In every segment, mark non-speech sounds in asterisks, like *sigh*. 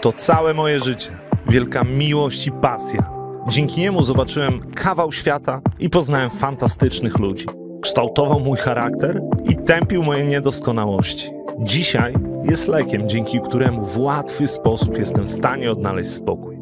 To całe moje życie. Wielka miłość i pasja. Dzięki niemu zobaczyłem kawał świata i poznałem fantastycznych ludzi. Kształtował mój charakter i tępił moje niedoskonałości. Dzisiaj jest lekiem, dzięki któremu w łatwy sposób jestem w stanie odnaleźć spokój.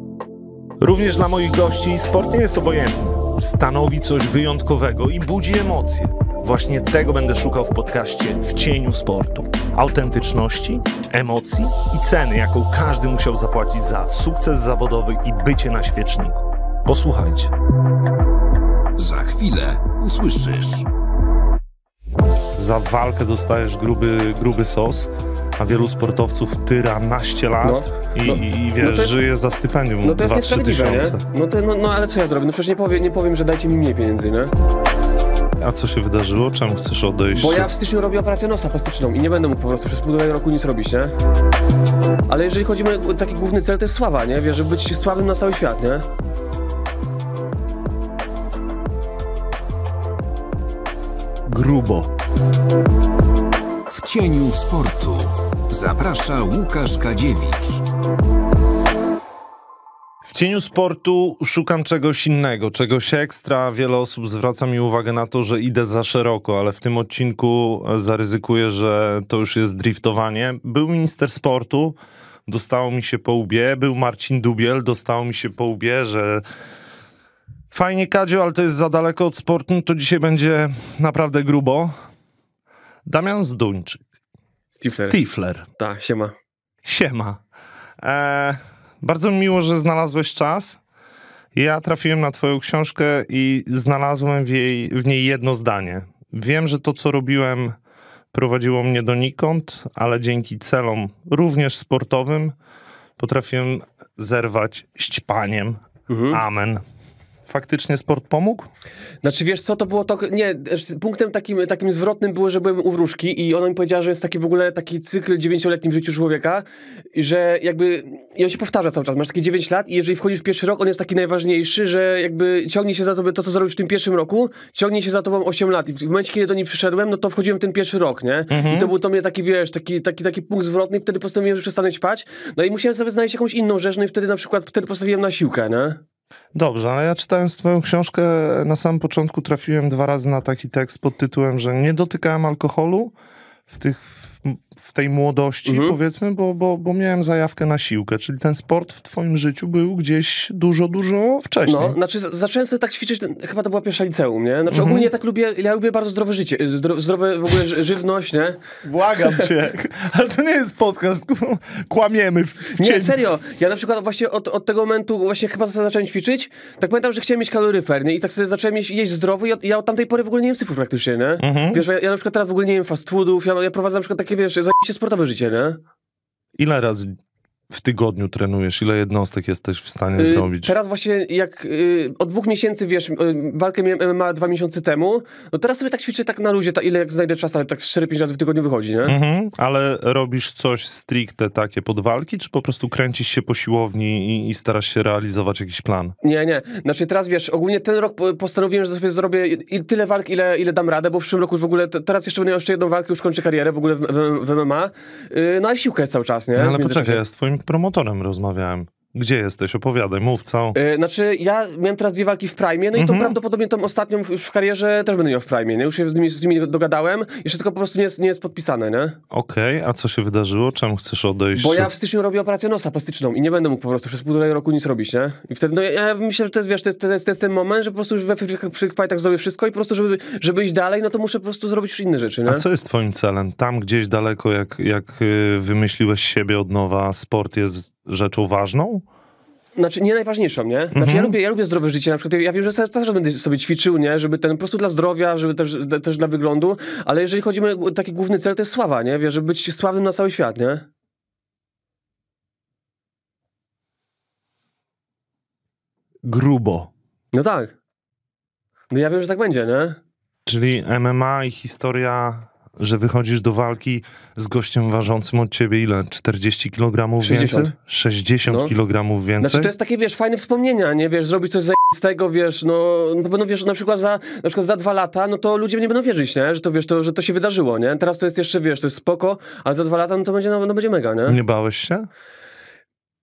Również dla moich gości sport nie jest obojętny. Stanowi coś wyjątkowego i budzi emocje. Właśnie tego będę szukał w podcaście W cieniu sportu. Autentyczności, emocji i ceny, jaką każdy musiał zapłacić za sukces zawodowy i bycie na świeczniku. Posłuchajcie. Za chwilę usłyszysz. Za walkę dostajesz gruby, gruby sos a wielu sportowców tyra naście lat no, i, no, i, i no wiesz, no jest, żyje za stypendium no to jest 2-3 tysiące. Nie? No, to, no, no ale co ja zrobię? No przecież nie, powie, nie powiem, że dajcie mi mniej pieniędzy, nie? a co się wydarzyło? Czemu chcesz odejść? Bo ja w styczniu robię operację nosa plastyczną i nie będę mógł po prostu przez półtora roku nic robić, nie? Ale jeżeli chodzi o taki główny cel, to jest sława, nie? Wiesz, żeby być sławnym na cały świat, nie? Grubo. W cieniu sportu zaprasza Łukasz Kadziewicz cieniu sportu szukam czegoś innego, czegoś ekstra. Wiele osób zwraca mi uwagę na to, że idę za szeroko, ale w tym odcinku e, zaryzykuję, że to już jest driftowanie. Był minister sportu, dostało mi się po łbie. Był Marcin Dubiel, dostało mi się po łbie, że fajnie Kadzio, ale to jest za daleko od sportu, to dzisiaj będzie naprawdę grubo. Damian Zduńczyk. Stifler. Stifler. Tak, siema. Siema. Eee, bardzo miło, że znalazłeś czas. Ja trafiłem na Twoją książkę i znalazłem w, jej, w niej jedno zdanie. Wiem, że to, co robiłem, prowadziło mnie donikąd, ale dzięki celom, również sportowym, potrafiłem zerwać ścipaniem. Mhm. Amen faktycznie sport pomógł? Znaczy wiesz co, to było to, nie, punktem takim, takim zwrotnym było, że byłem u wróżki i ona mi powiedziała, że jest taki w ogóle taki cykl dziewięcioletni w życiu człowieka, że jakby, i on się powtarza cały czas, masz takie 9 lat i jeżeli wchodzisz w pierwszy rok, on jest taki najważniejszy, że jakby ciągnie się za tobą to, co zrobisz w tym pierwszym roku, ciągnie się za tobą 8 lat i w momencie, kiedy do niej przyszedłem, no to wchodziłem w ten pierwszy rok, nie? Mhm. I to był to mnie taki, wiesz, taki, taki, taki punkt zwrotny, wtedy postanowiłem, że przestanę ćpać, no i musiałem sobie znaleźć jakąś inną rzecz, no i wtedy na przykład wtedy postawiłem na siłkę, nie? Dobrze, ale ja czytając Twoją książkę, na samym początku trafiłem dwa razy na taki tekst pod tytułem, że nie dotykałem alkoholu w tych w tej młodości, mhm. powiedzmy, bo, bo, bo miałem zajawkę na siłkę, czyli ten sport w twoim życiu był gdzieś dużo, dużo wcześniej. No, znaczy zacząłem sobie tak ćwiczyć, chyba to była pierwsza liceum, nie? Znaczy mhm. ogólnie tak lubię, ja lubię bardzo zdrowe życie, zdro, zdrowe w ogóle żywność, nie? Błagam *laughs* cię, ale to nie jest podcast, kłamiemy w, w Nie, serio, ja na przykład właśnie od, od tego momentu właśnie chyba zacząłem ćwiczyć, tak pamiętam, że chciałem mieć kaloryfer, nie? I tak sobie zacząłem jeść, jeść zdrowo i od, ja od tamtej pory w ogóle nie jem syfu praktycznie, nie? Mhm. Wiesz, ja, ja, na przykład teraz w ogóle nie jem fast foodów, ja, ja prowadzę na przykład takie, wiesz, zajebiście sportowe życie, nie? Ile razy w tygodniu trenujesz? Ile jednostek jesteś w stanie yy, zrobić? Teraz właśnie jak yy, od dwóch miesięcy, wiesz, yy, walkę miałem dwa miesiące temu, no teraz sobie tak ćwiczę tak na luzie, ta, ile jak znajdę czas, ale tak 4-5 razy w tygodniu wychodzi, nie? Mhm, ale robisz coś stricte takie pod walki, czy po prostu kręcisz się po siłowni i, i starasz się realizować jakiś plan? Nie, nie. Znaczy teraz, wiesz, ogólnie ten rok postanowiłem, że sobie zrobię tyle walk, ile, ile dam radę, bo w przyszłym roku już w ogóle, teraz jeszcze będę miał jeszcze jedną walkę, już kończę karierę w ogóle w, w, w MMA. Y, no a siłka jest cały czas, nie? No, ale poczekaj, jest twoim promotorem rozmawiałem. Gdzie jesteś? Opowiadaj, mów całą. Yy, e, znaczy, ja miałem teraz dwie walki w Prime, no i mm-hmm. to mhm. prawdopodobnie tą ostatnią już w karierze też będę miał w Prime, nie? Już się z nimi, z nimi dogadałem, jeszcze tylko po prostu nie jest, nie jest podpisane, nie? Okej, okay, a co się wydarzyło? Czemu chcesz odejść? Bo ja w styczniu robię operację nosa plastyczną i nie będę mógł po prostu przez półtorej roku nic robić, nie? I wtedy, no ja, myślę, że to jest, wiesz, to jest, to jest, to jest ten moment, że po prostu już we Fightach zrobię wszystko i po prostu, żeby, żeby iść dalej, no to muszę po prostu zrobić już inne rzeczy, nie? A co jest twoim celem? Tam gdzieś daleko, jak, jak y, wymyśliłeś siebie od nowa, sport jest rzeczą ważną? Znaczy, nie najważniejszą, nie? Znaczy, mhm. ja, lubię, ja lubię zdrowe życie, na przykład ja wiem, że też, też będę sobie ćwiczył, nie? Żeby ten, po prostu dla zdrowia, żeby też, też dla wyglądu, ale jeżeli chodzi o taki główny cel, to jest sława, nie? Wiesz, żeby być sławnym na cały świat, nie? Grubo. No tak. No ja wiem, że tak będzie, nie? Czyli MMA i historia że wychodzisz do walki z gościem ważącym od ciebie ile? 40 kg więcej? 60 no. kg więcej? Znaczy to jest takie, wiesz, fajne wspomnienia, nie? Wiesz, zrobić coś z tego wiesz, no, no, no wiesz, na przykład za, na przykład za dwa lata, no to ludzie nie będą wierzyć, nie? Że to, wiesz, to, że to się wydarzyło, nie? Teraz to jest jeszcze, wiesz, to jest spoko, a za dwa lata, no to będzie, no, no będzie mega, nie? Nie bałeś się?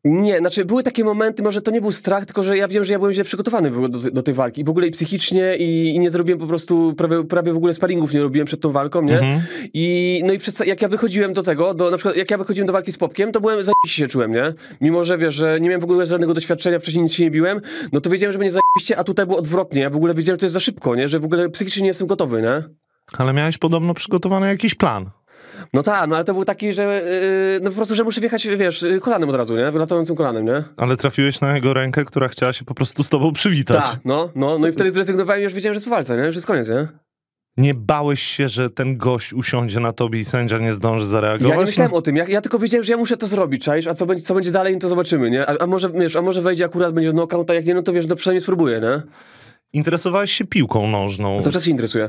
Nie, znaczy były takie momenty, może to nie był strach, tylko że ja wiem, że ja byłem źle przygotowany do, do tej walki. w ogóle i psychicznie, i, i, nie zrobiłem po prostu, prawie, prawie w ogóle sparingów nie robiłem przed tą walką, nie? Mhm. I no i przez, jak ja wychodziłem do tego, do, na przykład jak ja wychodziłem do walki z Popkiem, to byłem, zajebiście się czułem, nie? Mimo, że wiesz, że nie miałem w ogóle żadnego doświadczenia, wcześniej nic się nie biłem, no to wiedziałem, że będzie zajebiście, a tutaj było odwrotnie. Ja w ogóle wiedziałem, że to jest za szybko, nie? Że w ogóle psychicznie nie jestem gotowy, nie? Ale miałeś podobno przygotowany jakiś plan. No tak, no ale to był taki, że yy, no po prostu, że muszę wjechać, wiesz, kolanem od razu, nie? Wylatującym kolanem, nie? Ale trafiłeś na jego rękę, która chciała się po prostu z tobą przywitać. Tak, no, no, no i wtedy zrezygnowałem już wiedziałem, że jest po walce, nie? Już jest koniec, nie? Nie bałeś się, że ten gość usiądzie na tobie i sędzia nie zdąży zareagować? Ja nie myślałem o tym. Ja, ja tylko wiedziałem, że ja muszę to zrobić, czaisz? A co będzie, co będzie dalej, to zobaczymy, nie? A, a może, wiesz, a może wejdzie akurat, będzie knockout, a jak nie, no to wiesz, no przynajmniej spróbuję, nie? Interesowałeś się piłką nożną. Cały czas się interesuje.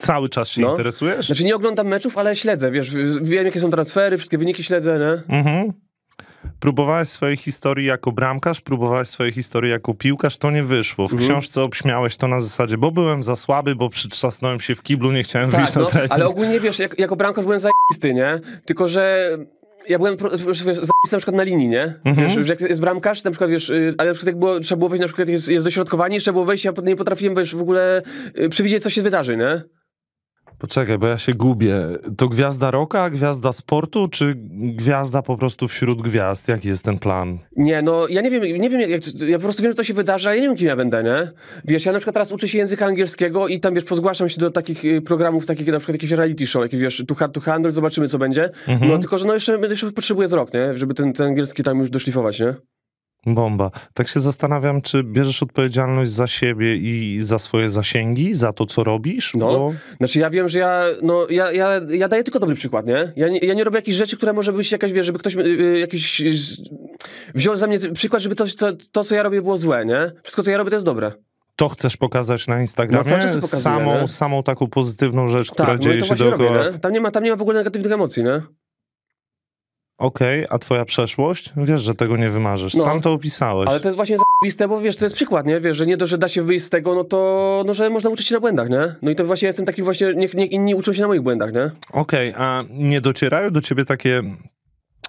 Cały czas się no. interesujesz? Znaczy nie oglądam meczów, ale śledzę, wiesz, wiem jakie są transfery, wszystkie wyniki śledzę, nie? Mhm. Próbowałeś swojej historii jako bramkarz, próbowałeś swojej historii jako piłkarz, to nie wyszło. W mhm. książce obśmiałeś to na zasadzie, bo byłem za słaby, bo przytrzasnąłem się w kiblu, nie chciałem tak, wyjść no, na trening. Ale ogólnie wiesz, jak, jako bramkarz byłem zajisty, nie? Tylko, że ja byłem zapisany na przykład na linii, nie? Mhm. Wiesz, jak jest bramkarz, na przykład wiesz, y, ale na przykład jak było, trzeba było wejść, na przykład jest, jest dośrodkowanie, trzeba było wejść, ja nie potrafiłem wiesz, w ogóle y, przewidzieć, co się wydarzy, nie? Poczekaj, bo ja się gubię. To gwiazda roka, gwiazda sportu, czy gwiazda po prostu wśród gwiazd? Jaki jest ten plan? Nie, no ja nie wiem, nie wiem, jak, ja po prostu wiem, że to się wydarzy, ja nie wiem, kim ja będę, nie? Wiesz, ja na przykład teraz uczę się języka angielskiego i tam, wiesz, pozgłaszam się do takich y, programów, takich na przykład jakieś reality show, jakieś, wiesz, tu hand to handle, zobaczymy, co będzie. Mhm. No tylko, że no jeszcze, jeszcze potrzebuję z rok, nie? Żeby ten, ten angielski tam już doszlifować, nie? Bomba. Tak się zastanawiam, czy bierzesz odpowiedzialność za siebie i za swoje zasięgi, za to, co robisz? No, bo... znaczy ja wiem, że ja, no, ja, ja, ja daję tylko dobry przykład, nie? Ja, nie? ja nie robię jakichś rzeczy, które może być jakaś, wiesz, żeby ktoś yy, jakiś yy, wziął za mnie przykład, żeby to, to, to, co ja robię, było złe, nie? Wszystko, co ja robię, to jest dobre to chcesz pokazać na Instagramie, no, pokazuję, samą, samą taką pozytywną rzecz, tak, która no dzieje się dookoła. Robię, Tam, nie ma, tam nie ma w ogóle negatywnych emocji, nie? Okej, okay, a twoja przeszłość? Wiesz, że tego nie wymarzysz. No. Sam to opisałeś. Ale to jest właśnie zajebiste, bo wiesz, to jest przykład, nie? Wiesz, że nie dość, że da się wyjść z tego, no to, no że można uczyć się na błędach, nie? No i to właśnie jestem taki właśnie, niech, niech inni uczą się na moich błędach, nie? Okej, okay, a nie docierają do ciebie takie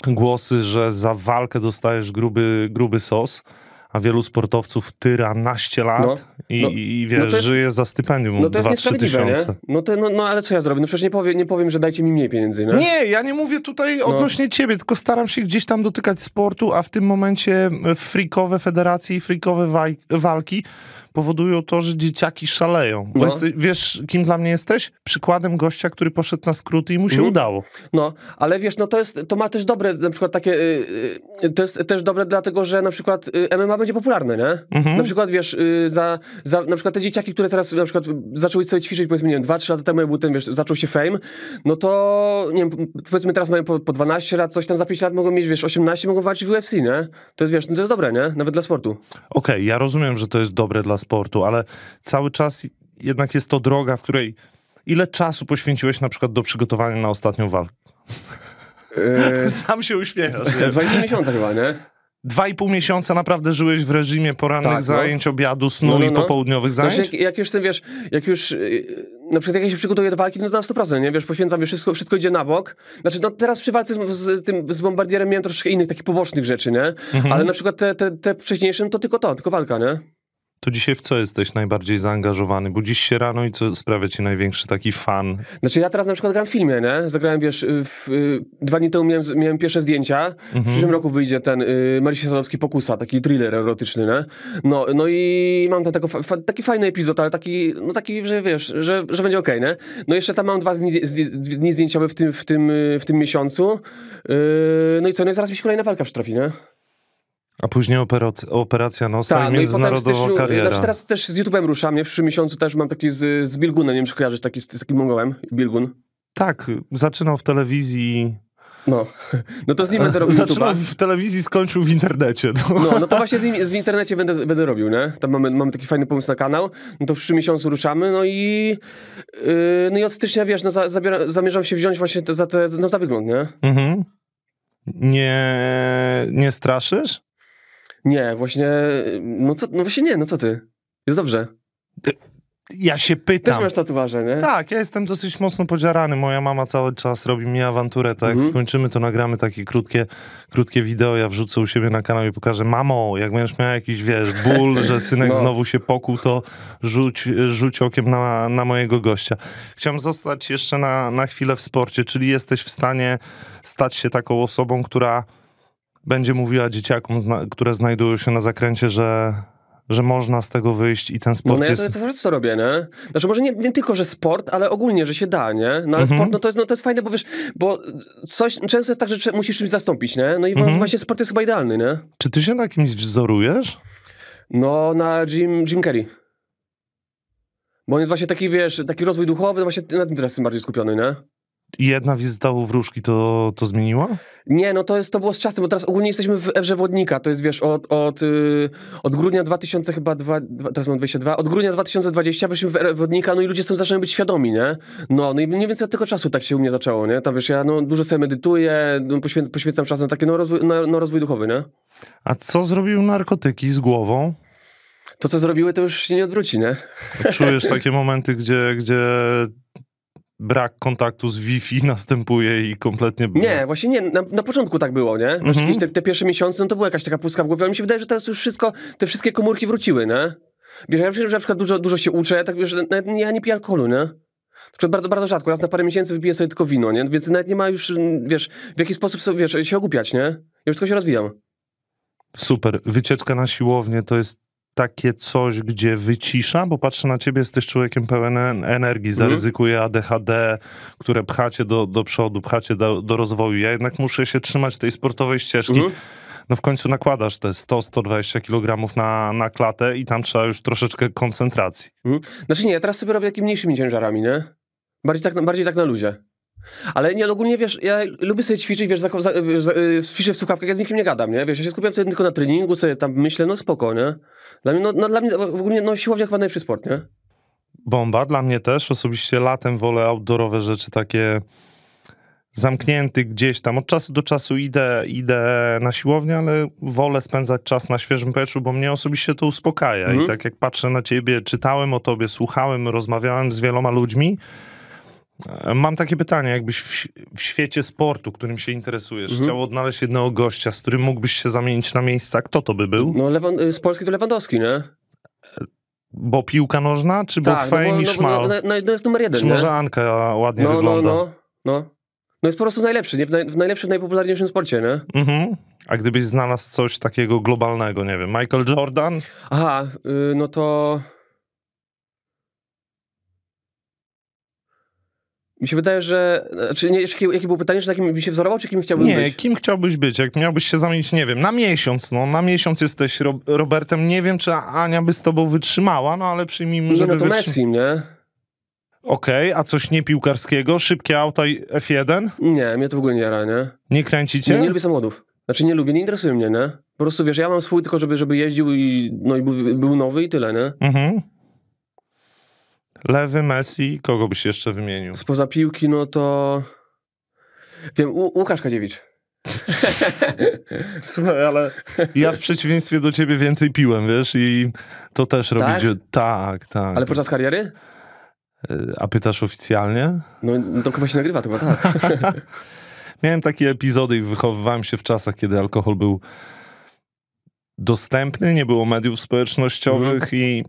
głosy, że za walkę dostajesz gruby, gruby sos? a wielu sportowców tyra naście lat no, i, no, i wiesz, no jest, żyje za stypendium no 2-3 tysiące. Nie? No, to, no, no ale co ja zrobię? No przecież nie powiem, nie powiem, że dajcie mi mniej pieniędzy. Nie, nie ja nie mówię tutaj no. odnośnie ciebie, tylko staram się gdzieś tam dotykać sportu, a w tym momencie e, frikowe federacje i frikowe walki powodują to, że dzieciaki szaleją. No. wiesz, kim dla mnie jesteś? Przykładem gościa, który poszedł na skróty i mu się mhm. udało. No, ale wiesz, no to jest, to ma też dobre, na przykład takie, y, y, to jest też dobre dlatego, że na przykład y, MMA będzie popularne, nie? Mhm. Na przykład, wiesz, za, za, na przykład te dzieciaki, które teraz na przykład zaczęły sobie ćwiczyć, powiedzmy, nie wiem, 2 trzy lata temu, był ten, wiesz, zaczął się fame, no to, nie wiem, powiedzmy teraz mają po, po 12 lat, coś tam za 5 lat mogą mieć, wiesz, 18 mogą walczyć w UFC, nie? To jest, wiesz, no to jest dobre, nie? Nawet dla sportu. Okej, okay, ja rozumiem, że to jest dobre dla sportu, ale cały czas jednak jest to droga, w której ile czasu poświęciłeś na przykład do przygotowania na ostatnią walkę? Yy... *laughs* Sam się uśmiechasz. Dwa i miesiąca chyba, nie? Dwa i pół miesiąca naprawdę żyłeś w reżimie porannych tak, no. zajęć, no. obiadu, snu no, no, i no. popołudniowych znaczy, zajęć? jak, jak już ten, wiesz, jak już yy, na przykład jak ja się przygotuję do walki, no to na 100%, nie? Wiesz, poświęcam, wiesz, wszystko, wszystko idzie na bok. Znaczy, no teraz przy walce z, z, tym, z bombardierem miałem troszeczkę innych, takich pobocznych rzeczy, nie? Mhm. Ale na przykład te, te, te wcześniejsze, no to tylko to, tylko walka, nie? To dzisiaj w co jesteś najbardziej zaangażowany? Budzisz się rano i co sprawia ci największy taki fan? Znaczy ja teraz na przykład gram w filmie, nie? Zagrałem, wiesz, y, w, y, dwa dni temu miałem, miałem pierwsze zdjęcia. Mhm. W przyszłym roku wyjdzie ten y, Marysia Sadowski Pokusa, taki thriller erotyczny, nie? No, no i mam tam tego, fa taki fajny epizod, ale taki, no taki, że wiesz, że, że będzie okej, okay, nie? No jeszcze tam mam dwa dni, dni zdjęciowe w tym, w tym, y, w tym miesiącu. no i co, no i zaraz mi się kolejna walka przytrafi, nie? A później operacja, operacja nosa Ta, i międzynarodowa tak, no i kariera. Znaczy teraz też z YouTube'em ruszam, nie? W przyszłym miesiącu też mam taki z, z Bilgunem, nie wiem czy kojarzysz, taki, z, z takim Mongołem, Bilgun. Tak, zaczynał w telewizji... No, *laughs* no to z nim będę robił Zaczynał w telewizji, skończył w internecie. No, no, no to właśnie z nim, z, w internecie będę, będę robił, nie? Tam mamy, mamy taki fajny pomysł na kanał, no to w przyszłym miesiącu ruszamy, no i yy, no i od stycznia, wiesz, no za, zabiera, zamierzam się wziąć właśnie te, za, te, no, za wygląd, nie? Mhm. Nie, nie straszysz? Nie, właśnie, no, co, no właśnie nie, no co ty? Jest dobrze. Ja się pytam. Też masz tatuaże, nie? Tak, ja jestem dosyć mocno podziarany. Moja mama cały czas robi mi awanturę, tak? Mhm. Skończymy to, nagramy takie krótkie, krótkie wideo, ja wrzucę u siebie na kanał i pokażę, mamo, jak będziesz miał jakiś, wiesz, ból, że synek no. znowu się pokuł, to rzuć, rzuć okiem na, na mojego gościa. Chciałem zostać jeszcze na, na chwilę w sporcie, czyli jesteś w stanie stać się taką osobą, która będzie mówiła dzieciakom, które znajdują się na zakręcie, że że można z tego wyjść i ten sport no, no ja to, jest... to, to, to robię, nie? Znaczy może nie, nie, tylko, że sport, ale ogólnie, że się da, nie? No ale mhm. sport, no to, jest, no to jest fajne, bo wiesz, bo coś, często jest tak, że musisz czymś zastąpić, nie? No i mhm. właśnie sport jest chyba idealny, nie? Czy ty się na kimś wzorujesz? No, na Jim, Jim Carrey. Bo on jest właśnie taki, wiesz, taki rozwój duchowy, no właśnie na tym teraz jestem bardziej skupiony, nie? jedna wizyta u wróżki to, to zmieniła? Nie, no to, jest, to było z czasem, bo teraz ogólnie jesteśmy w Ewrze Wodnika, to jest wiesz, od, od, yy, od grudnia 2000 chyba, dwa, teraz mam 22, od grudnia 2020 byliśmy w Ewrze Wodnika, no i ludzie z tym zaczęli być świadomi, nie? No, no i mniej więcej od tego czasu tak się u mnie zaczęło, nie? Tam wiesz, ja no, dużo sobie medytuję, no, poświęcam czasem taki, no rozwój, na, no, rozwój duchowy, nie? A co zrobił narkotyki z głową? to, co zrobiły, to już się nie odwróci, nie? Czujesz takie momenty, gdzie, gdzie brak kontaktu z Wi-Fi *laughs* następuje i kompletnie... Nie, właśnie nie, na, na początku tak było, nie? Znaczy, mhm. te, te, pierwsze miesiące, no to była jakaś taka pustka w głowie, ale mi się wydaje, że teraz już wszystko, te wszystkie komórki wróciły, nie? Wiesz, ja wiem, że na przykład dużo, dużo się uczę, ja tak wiesz, nawet nie, ja nie piję alkoholu, nie? Bardzo, bardzo rzadko, raz na parę miesięcy wypiję sobie tylko wino, nie? Więc nawet nie ma już, mm, wiesz, w jaki sposób sobie, wiesz, się ogłupiać, nie? Ja już tylko się rozwijam. Super. Wycieczka na siłownię to jest takie coś, gdzie wycisza? Bo patrzę na ciebie, jesteś człowiekiem pełen energii, mhm. zaryzykuję ADHD, które pchacie do, do przodu, pchacie do, do rozwoju. Ja jednak muszę się trzymać tej sportowej ścieżki. Mhm no w końcu nakładasz te 100-120 kg na, na klatę i tam trzeba już troszeczkę koncentracji. Mhm. Znaczy nie, ja teraz sobie robię takimi mniejszymi ciężarami, nie? Bardziej tak, bardziej tak na luzie. Ale nie, no ogólnie wiesz, ja lubię sobie ćwiczyć, wiesz, ćwiczę e, w słuchawkach, ja z nikim nie gadam, nie? Wiesz, ja się skupiam wtedy tylko na treningu, sobie tam myślę, no spoko, nie? Dla mnie, no, no dla mnie ogólnie no, siłownia chyba najlepszy sport, nie? Bomba, dla mnie też. Osobiście latem wolę outdoorowe rzeczy takie zamknięty gdzieś tam. Od czasu do czasu idę, idę na siłownię, ale wolę spędzać czas na świeżym powietrzu, bo mnie osobiście to uspokaja. I mhm. tak jak patrzę na ciebie, czytałem o tobie, słuchałem, rozmawiałem z wieloma ludźmi, E, mam takie pytanie, jakbyś w, w, świecie sportu, którym się interesujesz, mhm. chciał odnaleźć jednego gościa, z którym mógłbyś się zamienić na miejsca, kto to by był? No Lewan- y, z Polski to Lewandowski, nie? Bo piłka nożna, czy tak, no bo Fame no i Szmal? No, no, no, no, jest numer jeden, Czy nie? może Anka ładnie no, no wygląda? No, no, no. No jest po prostu najlepszy, nie? W, naj, w najlepszym, najpopularniejszym sporcie, nie? Mhm. A gdybyś znalazł coś takiego globalnego, nie wiem, Michael Jordan? Aha, yy, no to... Mi się wydaje, że. czy znaczy, nie, jakie, jakie było pytanie, czy na kim by się wzorował, czy kim chciałbyś nie, być? Nie, kim chciałbyś być? Jak miałbyś się zamienić, nie wiem, na miesiąc. No, na miesiąc jesteś Ro Robertem. Nie wiem, czy Ania by z tobą wytrzymała, no ale przyjmijmy, że. Nie, no to Messi, nie? Okej, okay, a coś nie piłkarskiego? Szybkie auta F1? Nie, mnie to w ogóle nie jara, nie? Nie kręcicie? Nie, nie lubię samochodów. Znaczy nie lubię, nie interesuje mnie, nie? Po prostu wiesz, ja mam swój tylko, żeby, żeby jeździł i, no, i był, był nowy i tyle, nie? Mhm. Lewy, Messi, kogo byś jeszcze wymienił? Spoza piłki, no to... Wiem, Łukasz Kadziewicz. *laughs* Słuchaj, ale ja w przeciwieństwie do ciebie więcej piłem, wiesz, i to też tak? Tak, tak. Ale podczas kariery? E, a pytasz oficjalnie? No, no, to chyba się nagrywa, chyba tak. *laughs* Miałem takie epizody i wychowywałem się w czasach, kiedy alkohol był dostępny, nie było mediów społecznościowych mm. i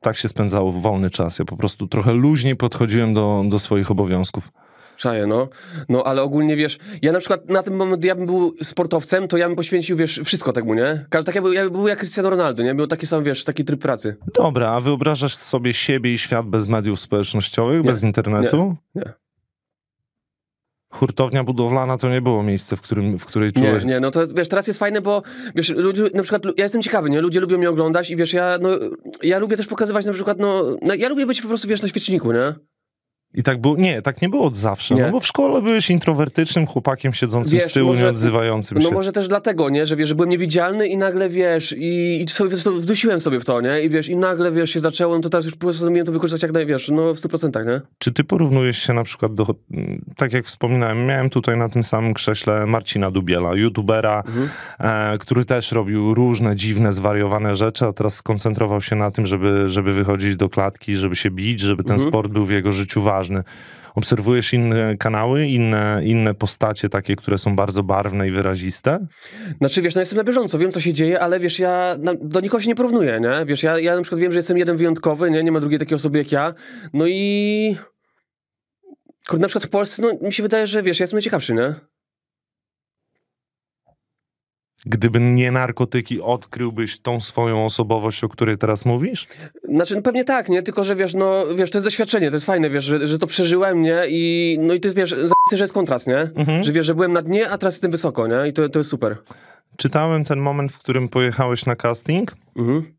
tak się spędzało wolny czas. Ja po prostu trochę luźniej podchodziłem do, do swoich obowiązków. Czaję, no. No, ale ogólnie, wiesz, ja na przykład na tym moment, ja bym był sportowcem, to ja bym poświęcił, wiesz, wszystko temu, nie? Tak ja bym, ja był jak Cristiano Ronaldo, nie? Był taki sam, wiesz, taki tryb pracy. Dobra, a wyobrażasz sobie siebie i świat bez mediów społecznościowych, nie. bez internetu? Nie, nie hurtownia budowlana to nie było miejsce, w, którym, w której czułeś... Nie, nie, no to wiesz, teraz jest fajne, bo wiesz, ludzie, na przykład, ja jestem ciekawy, nie? Ludzie lubią mnie oglądać i wiesz, ja, no, ja lubię też pokazywać na przykład, no, no ja lubię być po prostu, wiesz, na świeczniku, nie? I tak było, nie, tak nie było od zawsze, nie. no bo w szkole byłeś introwertycznym chłopakiem siedzącym wiesz, z tyłu, może, nie odzywającym no się. No może też dlatego, nie, że wiesz, że byłem niewidzialny i nagle, wiesz, i, i sobie, to, wdusiłem sobie w to, nie, i wiesz, i nagle, wiesz, się zaczęło, no to teraz już po prostu miałem to wykorzystać jak naj, no w 100%, nie. Czy ty porównujesz się na przykład do, mm, tak jak wspominałem, miałem tutaj na tym samym krześle Marcina Dubiela, youtubera, mhm. e, który też robił różne dziwne, zwariowane rzeczy, a teraz skoncentrował się na tym, żeby, żeby wychodzić do klatki, żeby się bić, żeby ten mhm. sport był w jego życiu ważny ważny. Obserwujesz inne kanały, inne, inne postacie takie, które są bardzo barwne i wyraziste? Znaczy, wiesz, no jestem na bieżąco, wiem co się dzieje, ale wiesz, ja na, do nikogo się nie porównuję, nie? Wiesz, ja, ja na przykład wiem, że jestem jeden wyjątkowy, nie? Nie ma drugiej takiej osoby jak ja. No i... Kurde, na przykład w Polsce, no mi się wydaje, że wiesz, ja jestem ciekawszy, nie? gdyby nie narkotyki, odkryłbyś tą swoją osobowość, o której teraz mówisz? Znaczy, no pewnie tak, nie? Tylko, że wiesz, no, wiesz, to jest doświadczenie, to jest fajne, wiesz, że, że to przeżyłem, nie? I, no i to wiesz, że jest kontrast, nie? Mhm. Że wiesz, że byłem na dnie, a teraz jestem wysoko, nie? I to, to jest super. Czytałem ten moment, w którym pojechałeś na casting. Mhm.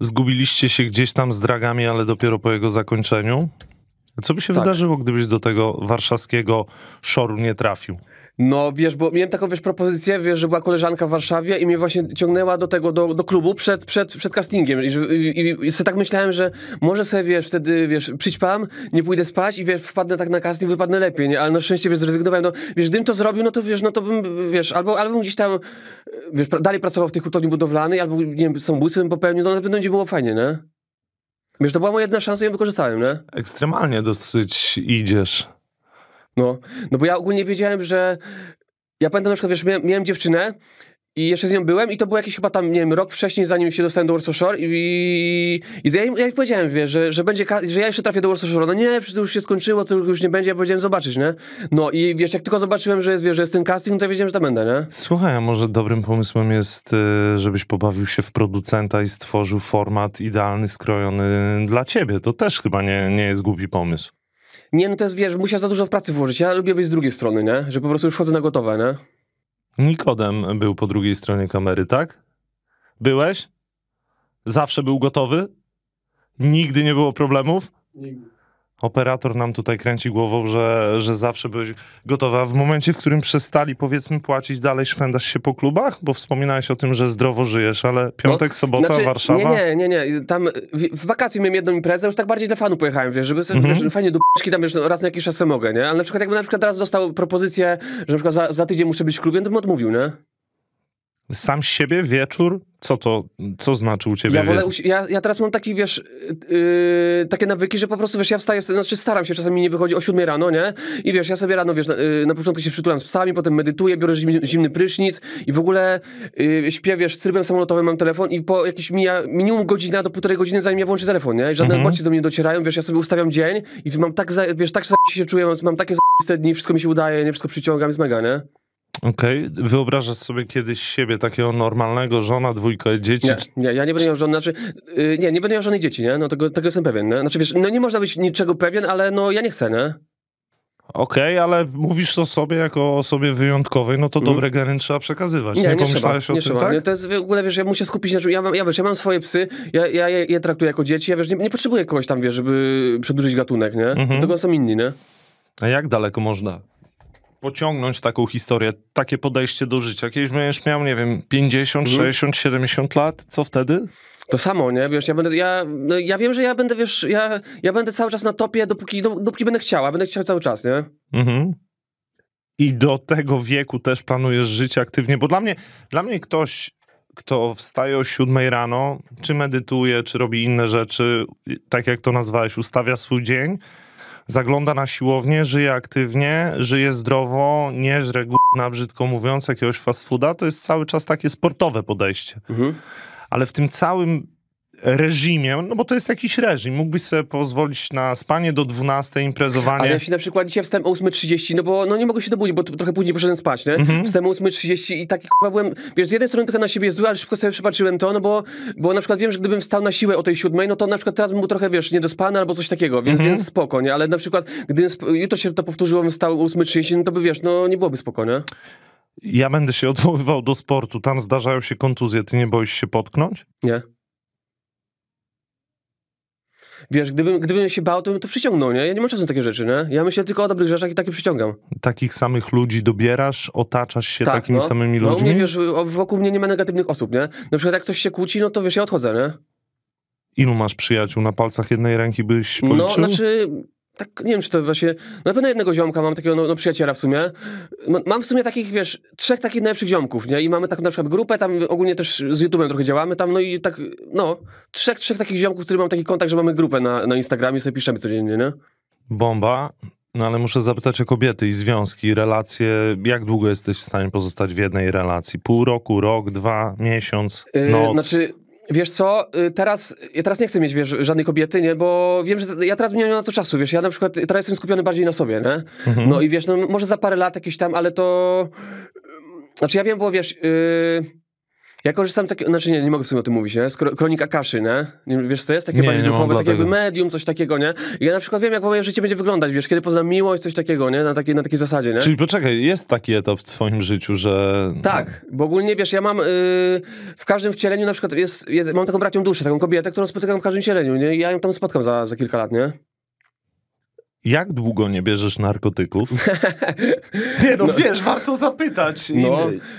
Zgubiliście się gdzieś tam z dragami, ale dopiero po jego zakończeniu. Co by się tak. wydarzyło, gdybyś do tego warszawskiego szoru nie trafił? No wiesz, bo miałem taką wiesz, propozycję, wiesz, że była koleżanka w Warszawie i mnie właśnie ciągnęła do tego, do, do klubu przed, przed, przed castingiem. I, i, i sobie tak myślałem, że może sobie wiesz, wtedy wiesz, przyćpam, nie pójdę spać i wiesz, wpadnę tak na casting, wypadnę lepiej, nie? Ale na szczęście wiesz, zrezygnowałem. No wiesz, gdybym to zrobił, no to wiesz, no to bym wiesz, albo, albo bym gdzieś tam wiesz, dalej pracował w tej hutowni budowlanej, albo nie wiem, samobójstwo bym popełnił, no na pewno nie było fajnie, nie? Wiesz, to była moja jedna szansa i ją wykorzystałem, nie? Ekstremalnie dosyć idziesz. No, no bo ja ogólnie wiedziałem, że... Ja pamiętam na przykład, wiesz, miałem, miałem dziewczynę i jeszcze z nią byłem i to był jakiś chyba tam, nie wiem, rok wcześniej, zanim się dostałem do Warsaw Shore i, i, i ja, ja powiedziałem, wiesz, że, że będzie, że ja jeszcze trafię do Warsaw Shore. No nie, przecież to już się skończyło, to już nie będzie, ja powiedziałem zobaczyć, nie? No i wiesz, jak tylko zobaczyłem, że jest, wiesz, że jest ten casting, to ja wiedziałem, że tam będę, nie? Słuchaj, a może dobrym pomysłem jest, y, żebyś pobawił się w producenta i stworzył format idealny, skrojony dla ciebie. To też chyba nie, nie jest głupi pomysł. Nie, no to jest, wiesz, musiał za dużo pracy włożyć. Ja lubię być z drugiej strony, nie? Że po prostu już wchodzę na gotowe, nie? Nikodem był po drugiej stronie kamery, tak? Byłeś? Zawsze był gotowy? Nigdy nie było problemów? Nigdy operator nam tutaj kręci głową, że, że zawsze byłeś gotowa. W momencie, w którym przestali, powiedzmy, płacić, dalej szwendasz się po klubach? Bo wspominałeś o tym, że zdrowo żyjesz, ale piątek, no, sobota, znaczy, Warszawa? Nie, nie, nie, nie. Tam w, w wakacji miałem jedną imprezę, już tak bardziej dla fanu pojechałem, wiesz, żeby sobie, mhm. wiesz, fajnie do p***ki tam jeszcze no, raz na jakiś czas mogę, nie? Ale na przykład jakby na przykład teraz dostał propozycję, że na przykład za, za tydzień muszę być w klubie, no to bym odmówił, nie? sam z siebie wieczór? Co to, co znaczy u ciebie? Ja, wolę, ja, ja teraz mam taki, wiesz, yy, takie nawyki, że po prostu, wiesz, ja wstaję, znaczy staram się, czasami nie wychodzi o siódmej rano, nie? I wiesz, ja sobie rano, wiesz, na, yy, na początku się przytulam z psami, potem medytuję, biorę zimny, zimny prysznic i w ogóle yy, śpię, wiesz, z trybem samolotowym mam telefon i po jakiś mija, minimum godzina do półtorej godziny, zanim ja włączę telefon, nie? żadne mhm. do mnie docierają, wiesz, ja sobie ustawiam dzień i mam tak, za, wiesz, tak się czuję, mam, takie zajebiste dni, wszystko mi się udaje, nie? Wszystko przyciągam, jest mega, nie? Okej, okay. wyobrażasz sobie kiedyś siebie takiego normalnego, żona, dwójka dzieci? Nie, nie ja nie będę miał żony, znaczy, yy, nie, nie będę miał żadnej dzieci, nie? No tego, tego jestem pewien, nie? Znaczy wiesz, no nie można być niczego pewien, ale no ja nie chcę, nie? Okej, okay, ale mówisz to sobie jako osobie wyjątkowej, no to mm. dobre geny trzeba przekazywać. Nie, nie, nie pomyślałeś trzeba, o nie tym, trzeba. tak? Nie, to jest w ogóle, wiesz, ja muszę skupić, znaczy ja, mam, ja wiesz, ja mam swoje psy, ja, ja je, je traktuję jako dzieci, ja wiesz, nie, nie potrzebuję kogoś tam, wiesz, żeby przedłużyć gatunek, nie? Mm -hmm. Tego są inni, nie? A jak daleko można? pociągnąć taką historię, takie podejście do życia. Kiedyś będziesz miał, nie wiem, 50, mhm. 60, 70 lat, co wtedy? To samo, nie? Wiesz, ja będę, ja, no, ja wiem, że ja będę, wiesz, ja, ja będę cały czas na topie, dopóki, no, dopóki będę chciała, będę chciał cały czas, nie? Mhm. I do tego wieku też planujesz życie aktywnie, bo dla mnie, dla mnie ktoś, kto wstaje o siódmej rano, czy medytuje, czy robi inne rzeczy, tak jak to nazwałeś, ustawia swój dzień, zagląda na siłownię, żyje aktywnie, żyje zdrowo, nie żre na brzydko mówiąc jakiegoś fast fooda, to jest cały czas takie sportowe podejście. Mhm. Ale w tym całym reżimie, no bo to jest jakiś reżim, mógłbyś sobie pozwolić na spanie do 12, imprezowanie. Ale ja się na przykład dzisiaj wstałem o 8.30, no bo no nie mogę się dobudzić, bo trochę później poszedłem spać, nie? Mhm. Wstałem o 8.30 i taki k***a byłem, wiesz, z jednej strony trochę na siebie zły, ale szybko sobie przepatrzyłem to, no bo, bo na przykład wiem, że gdybym wstał na siłę o tej 7, no to na przykład teraz bym był trochę, wiesz, niedospany albo coś takiego, więc, mhm. więc spoko, nie? Ale na przykład gdybym jutro się to powtórzyło, bym wstał o 8.30, no to by, wiesz, no nie byłoby spoko, nie? Ja będę się *laughs* odwoływał do sportu, tam zdarzają się kontuzje, ty nie boisz się potknąć? Nie. Wiesz, gdybym, gdybym się bał, to bym to przyciągnął, nie? Ja nie mam czasu na takie rzeczy, nie? Ja myślę tylko o dobrych rzeczach i takie przyciągam. Takich samych ludzi dobierasz, otaczasz się tak, takimi no. samymi no, ludźmi? No, wiesz, wokół mnie nie ma negatywnych osób, nie? Na przykład jak ktoś się kłóci, no to wiesz, ja odchodzę, nie? Ilu masz przyjaciół? Na palcach jednej ręki byś no, policzył? No, znaczy, tak, nie wiem, czy to właśnie, no na pewno jednego ziomka mam, takiego no, no przyjaciela w sumie. M no, mam w sumie takich, wiesz, trzech takich najlepszych ziomków, nie? I mamy taką na przykład grupę, tam ogólnie też z YouTube'em trochę działamy, tam no i tak, no, trzech, trzech takich ziomków, z którymi mam taki kontakt, że mamy grupę na, na Instagramie, sobie piszemy codziennie, nie? Bomba, no ale muszę zapytać o kobiety i związki, relacje. Jak długo jesteś w stanie pozostać w jednej relacji? Pół roku, rok, dwa, miesiąc, yy, noc? Yy, znaczy, Wiesz co, y, teraz, ja teraz nie chcę mieć, wiesz, żadnej kobiety, nie, bo wiem, że ja teraz nie mam na to czasu, wiesz, ja na przykład teraz jestem skupiony bardziej na sobie, nie? Mhm. No i wiesz, no może za parę lat jakieś tam, ale to... Y, znaczy ja wiem, bo wiesz... Yy... Ja korzystam z takiego, znaczy nie, nie mogę sobie o tym mówić, nie? kronika kaszy nie? wiesz, to jest takie bardziej takie jakby medium, coś takiego, nie? I ja na przykład wiem, jak moje życie będzie wyglądać, wiesz, kiedy poznam miłość, coś takiego, nie? Na takiej, na takiej zasadzie, nie? Czyli poczekaj, jest taki etap w twoim życiu, że... Tak, bo ogólnie, wiesz, ja mam yy, w każdym wcieleniu na przykład jest, jest, mam taką bracią duszę, taką kobietę, którą spotykam w każdym wcieleniu, nie? I ja ją tam spotkam za, za kilka lat, nie? Jak długo nie bierzesz narkotyków? *laughs* nie no, no, wiesz, warto zapytać. No,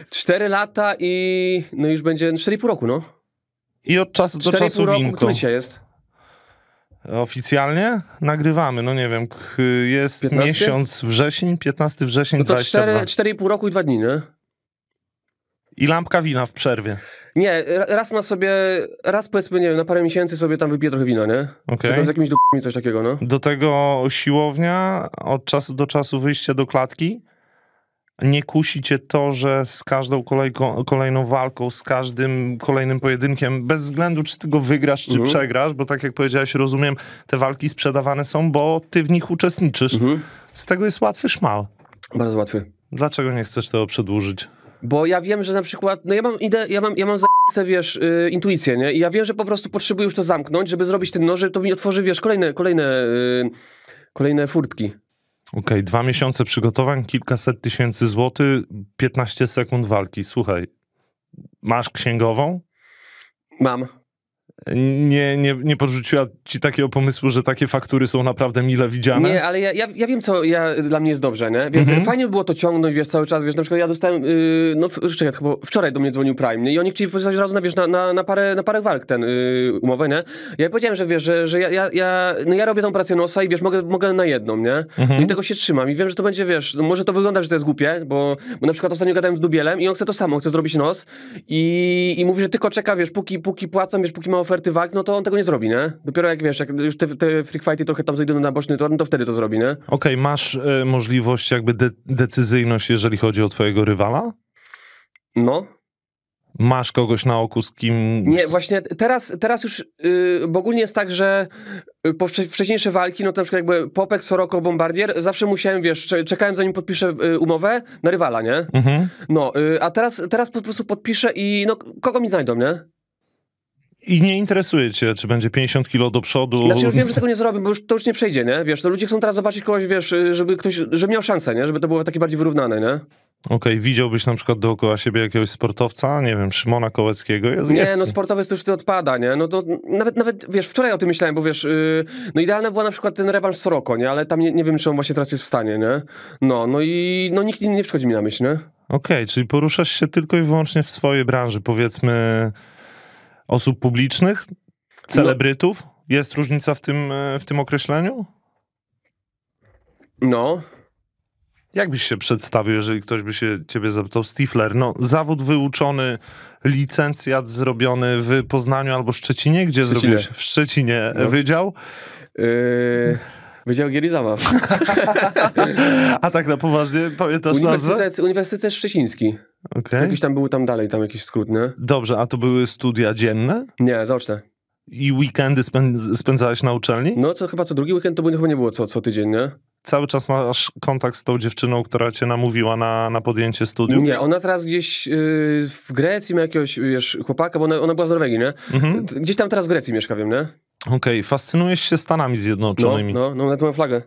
cztery lata i no już będzie no cztery pół roku, no. I od czasu do czasu pół roku, winko. Który dzisiaj jest? Oficjalnie nagrywamy, no nie wiem, jest 15? miesiąc wrzesień, 15 wrzesień, no to 22. 4,5 roku i dwa dni, nie? I lampka wina w przerwie. Nie, raz na sobie, raz powiedzmy, nie wiem, na parę miesięcy sobie tam wypiję trochę wina, nie? Okay. Z jakimiś dupami, coś takiego, no. Do tego siłownia, od czasu do czasu wyjście do klatki? Nie kusi cię to, że z każdą kolejną walką, z każdym kolejnym pojedynkiem, bez względu czy ty go wygrasz, czy mhm. przegrasz, bo tak jak powiedziałeś, rozumiem, te walki sprzedawane są, bo ty w nich uczestniczysz. Mhm. Z tego jest łatwy szmal. Bardzo łatwy. Dlaczego nie chcesz tego przedłużyć? Bo ja wiem, że na przykład, no ja mam, idę, ja mam, ja mam zajebiste, wiesz, yy, intuicję, nie? I ja wiem, że po prostu potrzebuję już to zamknąć, żeby zrobić ten noże, to mi otworzy, wiesz, kolejne, kolejne, yy, kolejne furtki. Okej, okay, dwa miesiące przygotowań, kilkaset tysięcy złotych, 15 sekund walki. Słuchaj, masz księgową? Mam nie, nie, nie porzuciła ci takiego pomysłu, że takie faktury są naprawdę mile widziane? Nie, ale ja, ja, ja wiem, co ja, dla mnie jest dobrze, nie? mhm. Fajnie by było to ciągnąć, wiesz, cały czas, wiesz, na przykład ja dostałem, yy, no czekaj, chyba wczoraj do mnie dzwonił Prime, nie? I oni chcieli podpisać razu, na, wiesz, na, na, na, parę, na parę walk ten yy, umowę, nie? Ja powiedziałem, że wiesz, że, że ja, ja, ja, no ja robię tą pracę nosa i wiesz, mogę, mogę na jedną, nie? Mhm. No i tego się trzymam i wiem, że to będzie, wiesz, no, może to wygląda, że to jest głupie, bo, bo na przykład ostatnio gadałem z Dubielem i on chce to samo, chce zrobić nos i, i mówi, że tylko czeka, wiesz, póki, póki płacą, wiesz, póki ma ofertę oferty walk, no to on tego nie zrobi, nie? Dopiero jak wiesz, jak już te, te free fighty trochę tam zejdą na boczny tor, no to wtedy to zrobi, nie? Okej, okay, masz y, możliwość jakby de decyzyjność, jeżeli chodzi o twojego rywala? No, Masz kogoś na oku, z kim. Nie, właśnie teraz, teraz już, yy, bo ogólnie jest tak, że y, po wcześniejsze walki, no to na przykład jakby Popek, Soroko, Bombardier, zawsze musiałem, wiesz, czekałem zanim podpiszę y, umowę na rywala, nie? Mhm. No, yy, a teraz, teraz po prostu podpiszę i no, kogo mi znajdą, nie? I nie interesuje cię, czy będzie 50 kilo do przodu. Znaczy już wiem, że tego nie zrobię, bo już, to już nie przejdzie, nie? Wiesz, to ludzie chcą teraz zobaczyć kogoś, wiesz, żeby ktoś, żeby miał szansę, nie? Żeby to było takie bardziej wyrównane, nie? Okej, okay, widziałbyś na przykład dookoła siebie jakiegoś sportowca, nie wiem, Szymona Kołeckiego? Jest... Nie, no sportowy to już to odpada, nie? No to nawet, nawet, wiesz, wczoraj o tym myślałem, bo wiesz, yy, no idealna była na przykład ten rewanż Soroko, nie? Ale tam nie, nie wiem, czy on właśnie teraz jest w stanie, nie? No, no i no nikt inny nie przychodzi mi na myśl, nie? Okej, okay, czyli poruszasz się tylko i wyłącznie w swojej branży, powiedzmy osób publicznych, celebrytów? No. Jest różnica w tym, e, w tym określeniu? No. Jak byś się przedstawił, jeżeli ktoś by się ciebie zapytał, Stifler, no zawód wyuczony, licencjat zrobiony w Poznaniu albo Szczecinie, gdzie Szczecinie. zrobiłeś w Szczecinie no. E, wydział? Yy... Wydział Gier i Zabaw. *laughs* A tak na poważnie, pamiętasz Uniwersytet, nazwę? Uniwersytet Szczeciński. Okay. Jakiś tam był tam dalej, tam jakiś skrót, nie? Dobrze, a to były studia dzienne? Nie, zaoczne. I weekendy spędzałeś na uczelni? No, co chyba co drugi weekend to by chyba nie było co, co tydzień, nie? Cały czas masz kontakt z tą dziewczyną, która cię namówiła na, na podjęcie studiów? Nie, ona teraz gdzieś yy, w Grecji ma jakiegoś, wiesz, chłopaka, bo ona, ona była z Norwegii, nie? Mhm. Gdzieś tam teraz w Grecji mieszka, wiem, nie? Okej, okay, fascynujesz się Stanami Zjednoczonymi. No, no, no nawet mam flagę.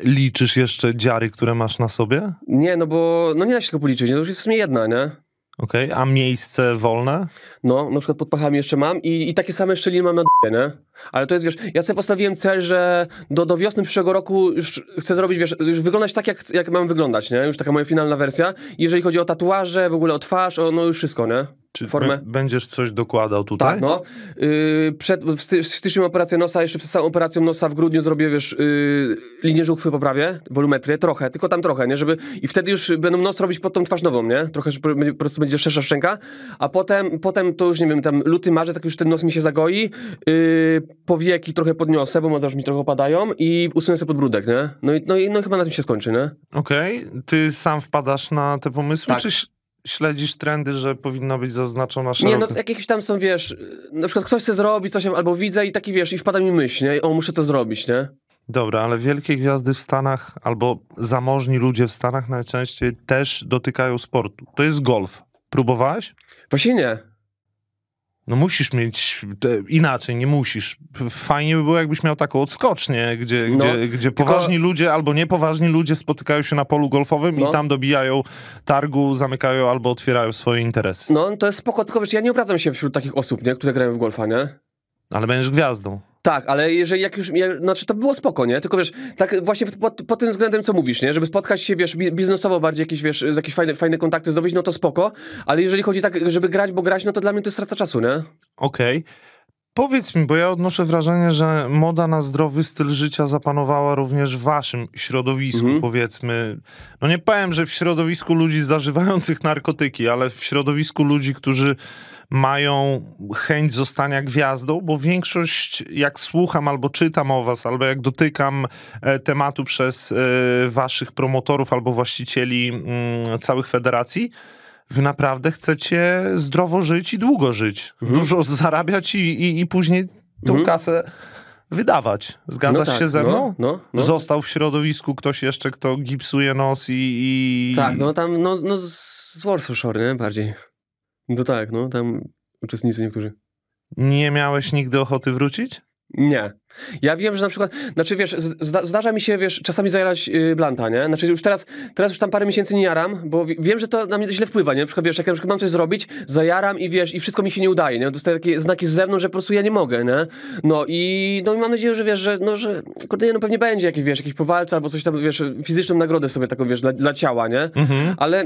Liczysz jeszcze dziary, które masz na sobie? Nie, no bo no nie da się tego policzyć, to już jest w sumie jedna, nie? Okej, okay, a miejsce wolne? No, na przykład pod pachami jeszcze mam i, i takie same szczeliny mam na nie? Ale to jest, wiesz, ja sobie postawiłem cel, że do, do wiosny przyszłego roku już chcę zrobić, wiesz, już wyglądać tak, jak, jak mam wyglądać, nie? Już taka moja finalna wersja. Jeżeli chodzi o tatuaże, w ogóle o twarz, o no już wszystko, nie? Czy Formę. będziesz coś dokładał tutaj? Tak, no. Yy, przed, w, sty, w styczniu operację nosa, jeszcze przed całą operacją nosa w grudniu zrobię, wiesz, yy, linię żuchwy poprawię, wolumetry, trochę, tylko tam trochę, nie? Żeby, I wtedy już będą nos robić pod tą twarz nową, nie? Trochę, że po prostu będzie szersza szczęka, a potem, potem to już, nie wiem, tam luty, marzec, tak już ten nos mi się zagoi, y, Yy, powieki trochę podniosę, bo może mi trochę opadają i usunę sobie podbródek, nie? No i, no i no, chyba na tym się skończy, nie? Okej. Okay. Ty sam wpadasz na te pomysły, tak. czy śledzisz trendy, że powinna być zaznaczona szeroko? Nie, no jakieś tam są, wiesz, na przykład ktoś chce zrobić coś, albo widzę i taki, wiesz, i wpada mi myśl, nie? I, o, muszę to zrobić, nie? Dobra, ale wielkie gwiazdy w Stanach albo zamożni ludzie w Stanach najczęściej też dotykają sportu. To jest golf. Próbowałeś? Właśnie nie no musisz mieć inaczej, nie musisz. Fajnie by było, jakbyś miał taką odskocznię, gdzie, no, gdzie, gdzie poważni tylko... ludzie albo niepoważni ludzie spotykają się na polu golfowym no. i tam dobijają targu, zamykają albo otwierają swoje interesy. No to jest spoko, tylko wiesz, ja nie obracam się wśród takich osób, nie, które grają w golfa, nie? Ale będziesz gwiazdą. Tak, ale jeżeli jak już, ja, znaczy to było spoko, nie? Tylko wiesz, tak właśnie pod, pod, tym względem, co mówisz, nie? Żeby spotkać się, wiesz, biznesowo bardziej jakieś, wiesz, jakieś fajne, fajne kontakty zdobyć, no to spoko, ale jeżeli chodzi tak, żeby grać, bo grać, no to dla mnie to jest strata czasu, nie? Okej. Okay. Powiedz mi, bo ja odnoszę wrażenie, że moda na zdrowy styl życia zapanowała również w waszym środowisku, mhm. powiedzmy. No nie powiem, że w środowisku ludzi zażywających narkotyki, ale w środowisku ludzi, którzy mają chęć zostania gwiazdą, bo większość, jak słucham albo czytam o was, albo jak dotykam e, tematu przez e, waszych promotorów albo właścicieli mm, całych federacji, wy naprawdę chcecie zdrowo żyć i długo żyć. Mhm. Dużo zarabiać i, i, i później tą mhm. kasę wydawać. Zgadzasz no tak, się ze no, mną? No, no, Został w środowisku ktoś jeszcze, kto gipsuje nos i... i... Tak, no tam no, no z Warsaw Shore, nie? Bardziej. No tak, no tam uczestnicy niektórzy. Nie miałeś nigdy ochoty wrócić? Nie. Ja wiem, że na przykład, znaczy wiesz, zda, zdarza mi się, wiesz, czasami zajarać yy, blanta, nie? Znaczy już teraz, teraz już tam parę miesięcy nie jaram, bo wiem, że to na mnie źle wpływa, nie? Na przykład, wiesz, jak ja na przykład mam coś zrobić, zajaram i wiesz, i wszystko mi się nie udaje, nie? Dostaję takie znaki z zewnątrz, że po prostu ja nie mogę, nie? No i, no i mam nadzieję, że wiesz, że, no, że, kurde, no pewnie będzie jakiś, wiesz, jakiś powalca albo coś tam, wiesz, fizyczną nagrodę sobie taką, wiesz, dla, dla ciała, nie? Mhm. Ale,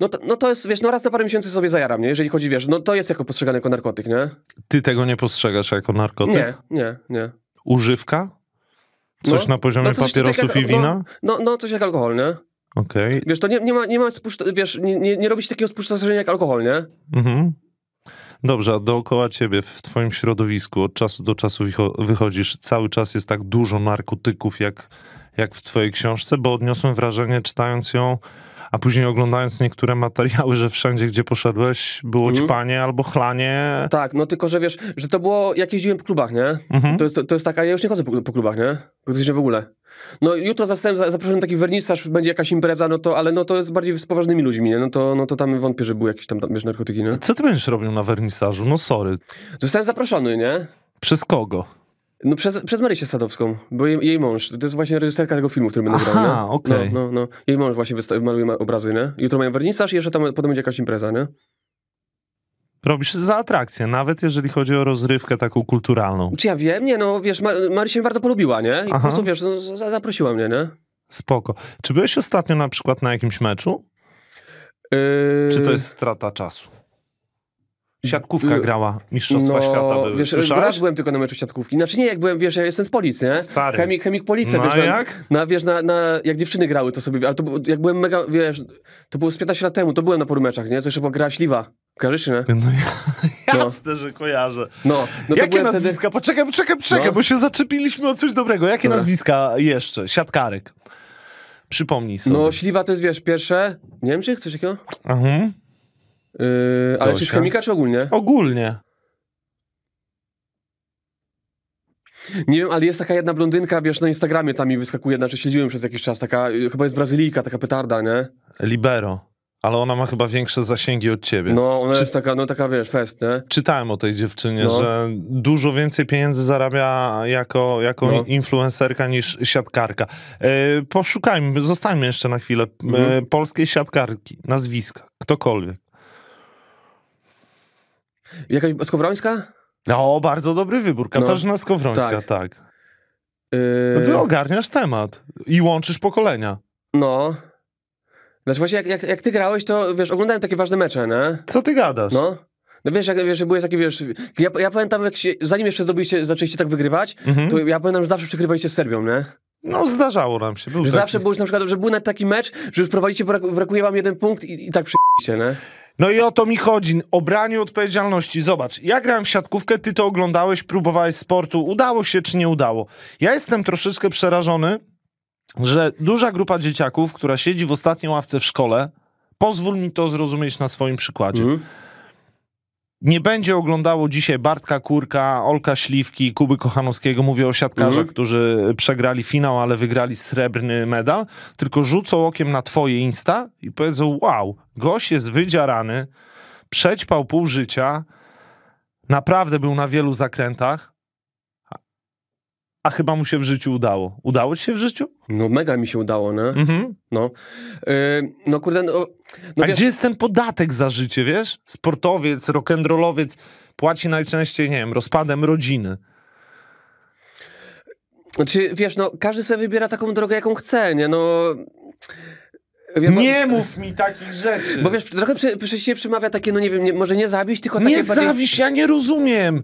no to, no to jest, wiesz, no raz na parę miesięcy sobie zajaram, nie? Jeżeli chodzi, wiesz, no to jest jako postrzegane jako narkotyk, nie? Ty tego nie postrzegasz jako narkotyk? Nie, nie, nie używka? Coś no, na poziomie no coś papierosów jak, i no, wina? No, no, no, coś jak alkohol, nie? Okej. Okay. Wiesz, to nie, nie ma, nie ma spuszcza, wiesz, nie, nie, nie robi się takiego spuszczaczenia jak alkohol, nie? Mhm. Dobrze, a dookoła ciebie, w twoim środowisku, od czasu do czasu wychodzisz, cały czas jest tak dużo narkotyków, jak, jak w twojej książce, bo odniosłem wrażenie, czytając ją, a później oglądając niektóre materiały, że wszędzie, gdzie poszedłeś, było mhm. ćpanie albo chlanie. Tak, no tylko, że wiesz, że to było, jak jeździłem po klubach, nie? Mhm. To, jest, to, to jest taka, ja już nie chodzę po, po klubach, nie? Praktycznie w ogóle. No jutro zostałem zaproszony taki wernisaż, będzie jakaś impreza, no to, ale no to jest bardziej z poważnymi ludźmi, nie? No to, no to tam wątpię, że były jakieś tam, tam wiesz, narkotyki, nie? Co ty będziesz robił na wernisażu? No sorry. Zostałem zaproszony, nie? Przez kogo? No przez, przez Marysię Sadowską, bo jej, jej, mąż, to jest właśnie reżyserka tego filmu, który będę Aha, grał, nie? okej. Okay. No, no, no, Jej mąż właśnie maluje obrazy, nie? Jutro mają wernisaż i jeszcze tam potem będzie jakaś impreza, nie? robisz za atrakcję, nawet jeżeli chodzi o rozrywkę taką kulturalną. Czy ja wiem? Nie, no wiesz, Marysię bardzo polubiła, nie? I Aha. po prostu, wiesz, no, zaprosiła mnie, nie? Spoko. Czy byłeś ostatnio na przykład na jakimś meczu? Yy... Czy to jest strata czasu? Siatkówka grała, mistrzostwa no, świata były. Wiesz, raz byłem tylko na meczu siatkówki. Znaczy nie, jak byłem, wiesz, ja jestem z Polic, nie? Stary. Chemik, chemik policji. no, wiesz. Na, jak? Na, wiesz, na, na, jak dziewczyny grały to sobie, ale to, jak byłem mega, wiesz, to było z 15 lat temu, to byłem na paru meczach, nie? Zresztą była gra Śliwa. Kojarzysz, nie? No, no. jasne, no. że kojarzę. No, no Jakie nazwiska? Wtedy... Poczekaj, poczekaj, poczekaj, no. bo się zaczepiliśmy o coś dobrego. Jakie Dobra. nazwiska jeszcze? Siatkarek. Przypomnij sobie. No, Śliwa to jest, wiesz, pierwsze. Nie wiem, czy coś takiego? Aha. Mhm. Yy, ale czy z chemika, czy ogólnie? Ogólnie. Nie wiem, ale jest taka jedna blondynka, wiesz, na Instagramie tam mi wyskakuje, znaczy śledziłem przez jakiś czas, taka, yy, chyba jest Brazylijka, taka petarda, nie? Libero. Ale ona ma chyba większe zasięgi od ciebie. No, ona Czy... jest taka, no taka wiesz, fest, nie? Czytałem o tej dziewczynie, no. że dużo więcej pieniędzy zarabia jako, jako no. influencerka niż siatkarka. E, poszukajmy, zostańmy jeszcze na chwilę. Yy, mhm. polskiej siatkarki, nazwiska, ktokolwiek. Jakaś Skowrońska? No, bardzo dobry wybór. No. Katarzyna no, Skowrońska, tak. tak. Yy, no ty ogarniasz temat i łączysz pokolenia. No. Znaczy właśnie jak, jak, jak ty grałeś, to wiesz, oglądałem takie ważne mecze, nie? Co ty gadasz? No. No wiesz, jak wiesz, byłeś taki, wiesz, ja, ja pamiętam, jak się, zanim jeszcze zrobiliście, zaczęliście tak wygrywać, mhm. to ja pamiętam, że zawsze przegrywaliście z Serbią, nie? No zdarzało nam się. Był że taki... Zawsze byłeś na przykład, że był nawet taki mecz, że już prowadzicie, brak, brakuje wam jeden punkt i, i tak przyjście, nie? No i o to mi chodzi, o branie odpowiedzialności. Zobacz, ja grałem w siatkówkę, ty to oglądałeś, próbowałeś sportu, udało się czy nie udało. Ja jestem troszeczkę przerażony, że duża grupa dzieciaków, która siedzi w ostatniej ławce w szkole, pozwól mi to zrozumieć na swoim przykładzie. Mm nie będzie oglądało dzisiaj Bartka Kurka, Olka Śliwki, Kuby Kochanowskiego. Mówię o siatkarzach, mm. którzy przegrali finał, ale wygrali srebrny medal. Tylko rzucą okiem na twoje Insta i powiedzą, wow, gość jest wydziarany, przećpał pół życia, naprawdę był na wielu zakrętach, a chyba mu się w życiu udało. Udało ci się w życiu? No mega mi się udało, nie? Mhm. No. Yy, no kurde, no, no A wiesz... gdzie jest ten podatek za życie, wiesz? Sportowiec, rock'n'rollowiec płaci najczęściej, nie wiem, rozpadem rodziny. Znaczy, wiesz, no każdy sobie wybiera taką drogę, jaką chce, nie? No... Ja no- nie mów mi takich rzeczy. Bo wiesz, trochę przecież przy, przemawia takie, no nie wiem, nie, może nie zabić, tylko takie... Nie bardziej... zawisz, ja nie rozumiem.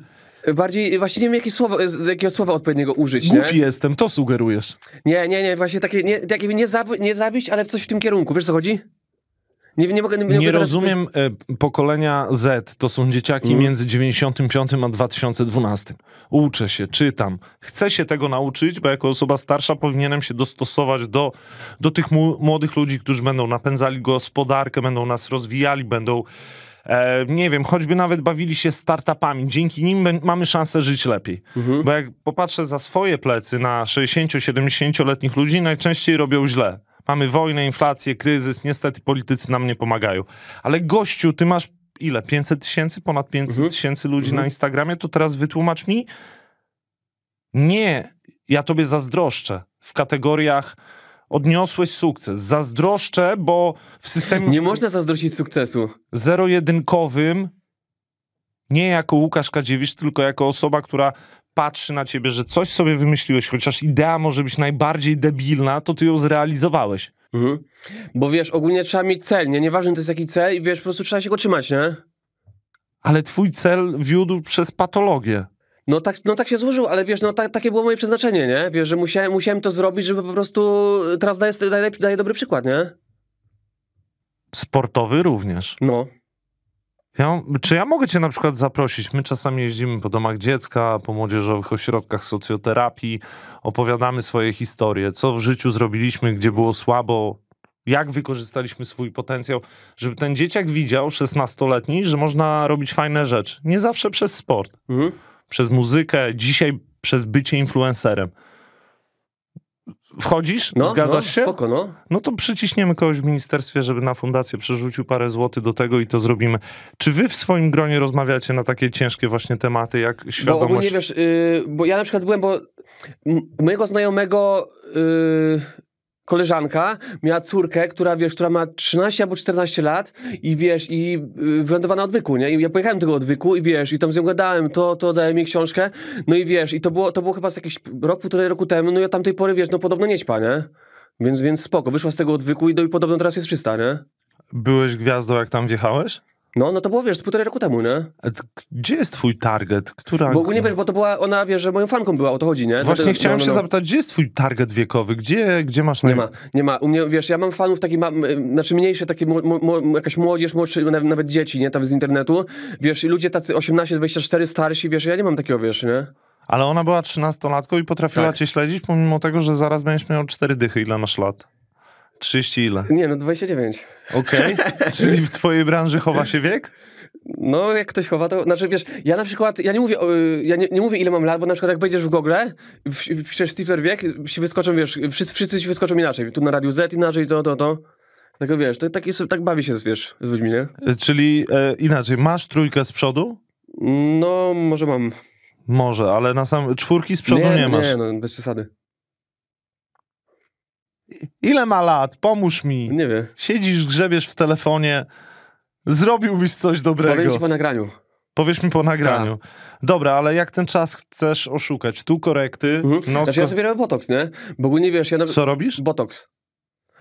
Bardziej właśnie nie wiem, jakie słowo, jakiego słowa odpowiedniego użyć. Głupi nie? jestem, to sugerujesz. Nie, nie, nie, właśnie takie, nie, takie nie, zaw, nie zawiść, ale coś w tym kierunku. Wiesz co chodzi? Nie, nie, mogę, nie, nie rozumiem y, pokolenia Z. To są dzieciaki mm. między 95 a 2012. Uczę się, czytam. Chcę się tego nauczyć, bo jako osoba starsza powinienem się dostosować do, do tych młodych ludzi, którzy będą napędzali gospodarkę, będą nas rozwijali, będą E, nie wiem, choćby nawet bawili się startupami. Dzięki nim mamy szansę żyć lepiej. Mhm. Bo jak popatrzę za swoje plecy na 60-70-letnich ludzi, najczęściej robią źle. Mamy wojnę, inflację, kryzys, niestety politycy nam nie pomagają. Ale gościu, ty masz ile? 500 tysięcy? Ponad 500 mhm. tysięcy ludzi mhm. na Instagramie? To teraz wytłumacz mi. Nie, ja tobie zazdroszczę w kategoriach odniosłeś sukces. Zazdroszczę, bo w systemie... Nie można zazdrościć sukcesu. Zero-jedynkowym, nie jako Łukasz Kadziewicz, tylko jako osoba, która patrzy na ciebie, że coś sobie wymyśliłeś, chociaż idea może być najbardziej debilna, to ty ją zrealizowałeś. Mhm. Bo wiesz, ogólnie trzeba mieć cel, nie? Nieważne to jest jaki cel i wiesz, po prostu trzeba się go trzymać, nie? Ale twój cel wiódł przez patologię. No tak, no tak się złożyło, ale wiesz, no ta, takie było moje przeznaczenie, nie? Wiesz, że musiałem, musiałem to zrobić, żeby po prostu... Y, teraz daję, daję, daję dobry przykład, nie? Sportowy również. No. Ja, czy ja mogę cię na przykład zaprosić? My czasami jeździmy po domach dziecka, po młodzieżowych ośrodkach socjoterapii, opowiadamy swoje historie, co w życiu zrobiliśmy, gdzie było słabo, jak wykorzystaliśmy swój potencjał, żeby ten dzieciak widział, 16-letni, że można robić fajne rzeczy. Nie zawsze przez sport. Mhm przez muzykę, dzisiaj przez bycie influencerem. Wchodzisz? No, Zgadzasz no, się? Spoko, no. no to przyciśniemy kogoś w ministerstwie, żeby na fundację przerzucił parę złotych do tego i to zrobimy. Czy wy w swoim gronie rozmawiacie na takie ciężkie właśnie tematy, jak świadomość? Bo ogólnie wiesz, yy, bo ja na przykład byłem, bo mojego znajomego... Yy koleżanka miała córkę, która, wiesz, która ma 13 albo 14 lat i wiesz, i y, wylądowała na odwyku, nie? I ja pojechałem do tego odwyku i wiesz, i tam z nią gadałem, to, to daje mi książkę, no i wiesz, i to było, to było chyba z jakiś rok, półtorej roku temu, no i od tamtej pory, wiesz, no podobno nie ćpa, nie? Więc, więc spoko, wyszła z tego odwyku i, no, i podobno teraz jest czysta, nie? Byłeś gwiazdą, jak tam wjechałeś? No, no to było, wiesz, z półtorej roku temu, nie? A gdzie jest twój target? Która... Bo nie wiesz, bo to była, ona, wiesz, że moją fanką była, o to chodzi, nie? Właśnie chciałem no, no, się no. zapytać, gdzie jest twój target wiekowy? Gdzie, gdzie masz... Naj... Nie ma, nie ma. U mnie, wiesz, ja mam fanów takich, znaczy mniejsze, takie jakaś młodzież, młodszy, nawet dzieci, nie? Tam z internetu. Wiesz, i ludzie tacy 18-24, starsi, wiesz, ja nie mam takiego, wiesz, nie? Ale ona była trzynastolatką i potrafiła tak. cię śledzić, pomimo tego, że zaraz będziesz miał cztery dychy. Ile masz lat? 30 ile? Nie, no 29. Okej, okay. *laughs* czyli w twojej branży chowa się wiek? No, jak ktoś chowa, to znaczy wiesz, ja na przykład, ja nie mówię, ja nie, nie mówię ile mam lat, bo na przykład jak wejdziesz w Google, piszesz Stifler wiek, ci wyskoczą, wiesz, wszyscy, wszyscy ci wyskoczą inaczej, tu na Radiu Z inaczej, to, to, to. Tego wiesz, to tak, jest, tak bawi się, wiesz, z ludźmi, nie? E, czyli e, inaczej, masz trójkę z przodu? No, może mam. Może, ale na sam czwórki z przodu nie, nie masz. Nie, no, bez przesady. Ile ma lat? Pomóż mi. Nie wiem. Siedzisz, grzebiesz w telefonie. Zrobiłbyś coś dobrego. Powiedz mi po nagraniu. Powiesz mi po nagraniu. Ta. Dobra, ale jak ten czas chcesz oszukać? Tu korekty, mhm. Nosko... Znaczy ja no sobie robię botoks, nie? Bo ogólnie wiesz, ja... nawet... No- Co robisz? Botoks.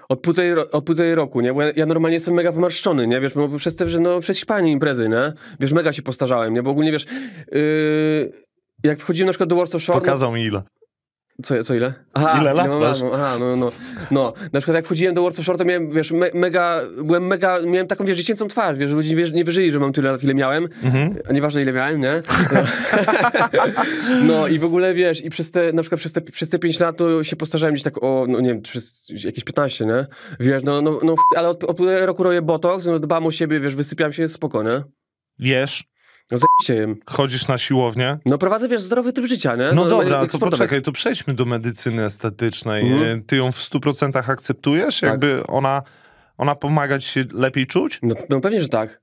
Od półtorej, od półtorej roku, nie? Bo ja, ja, normalnie jestem mega pomarszczony, nie? Wiesz, bo przez te, że no, przez Hiszpanię imprezy, nie? Wiesz, mega się postarzałem, nie? Bo ogólnie wiesz... Yy... Jak wchodziłem na przykład do Warsaw Shore... No- Pokazał no... mi ile. Co, co ile? Aha, ile lat no, no masz? No, aha, no, no, no. Na przykład jak wchodziłem do World of Short, to miałem, wiesz, me, mega, byłem mega, miałem taką, wiesz, dziecięcą twarz, wiesz, ludzie nie, nie wierzyli, że mam tyle lat, ile miałem. Mhm. A nieważne, ile miałem, nie? No. *laughs* no. i w ogóle, wiesz, i przez te, na przykład przez te, przez te 5 lat to się postarzałem gdzieś tak o, no nie wiem, przez jakieś 15, nie? Wiesz, no, no, no ale od, od roku roję botox, no, dbam o siebie, wiesz, wysypiam się, spoko, nie? Wiesz, no Chodzisz na siłownię? No prowadzę, wiesz, zdrowy typ życia, nie? No, no dobra, to poczekaj, to przejdźmy do medycyny estetycznej. Mm. Ty ją w 100% akceptujesz? Tak. Jakby ona, ona pomaga ci się lepiej czuć? No, no pewnie, że tak.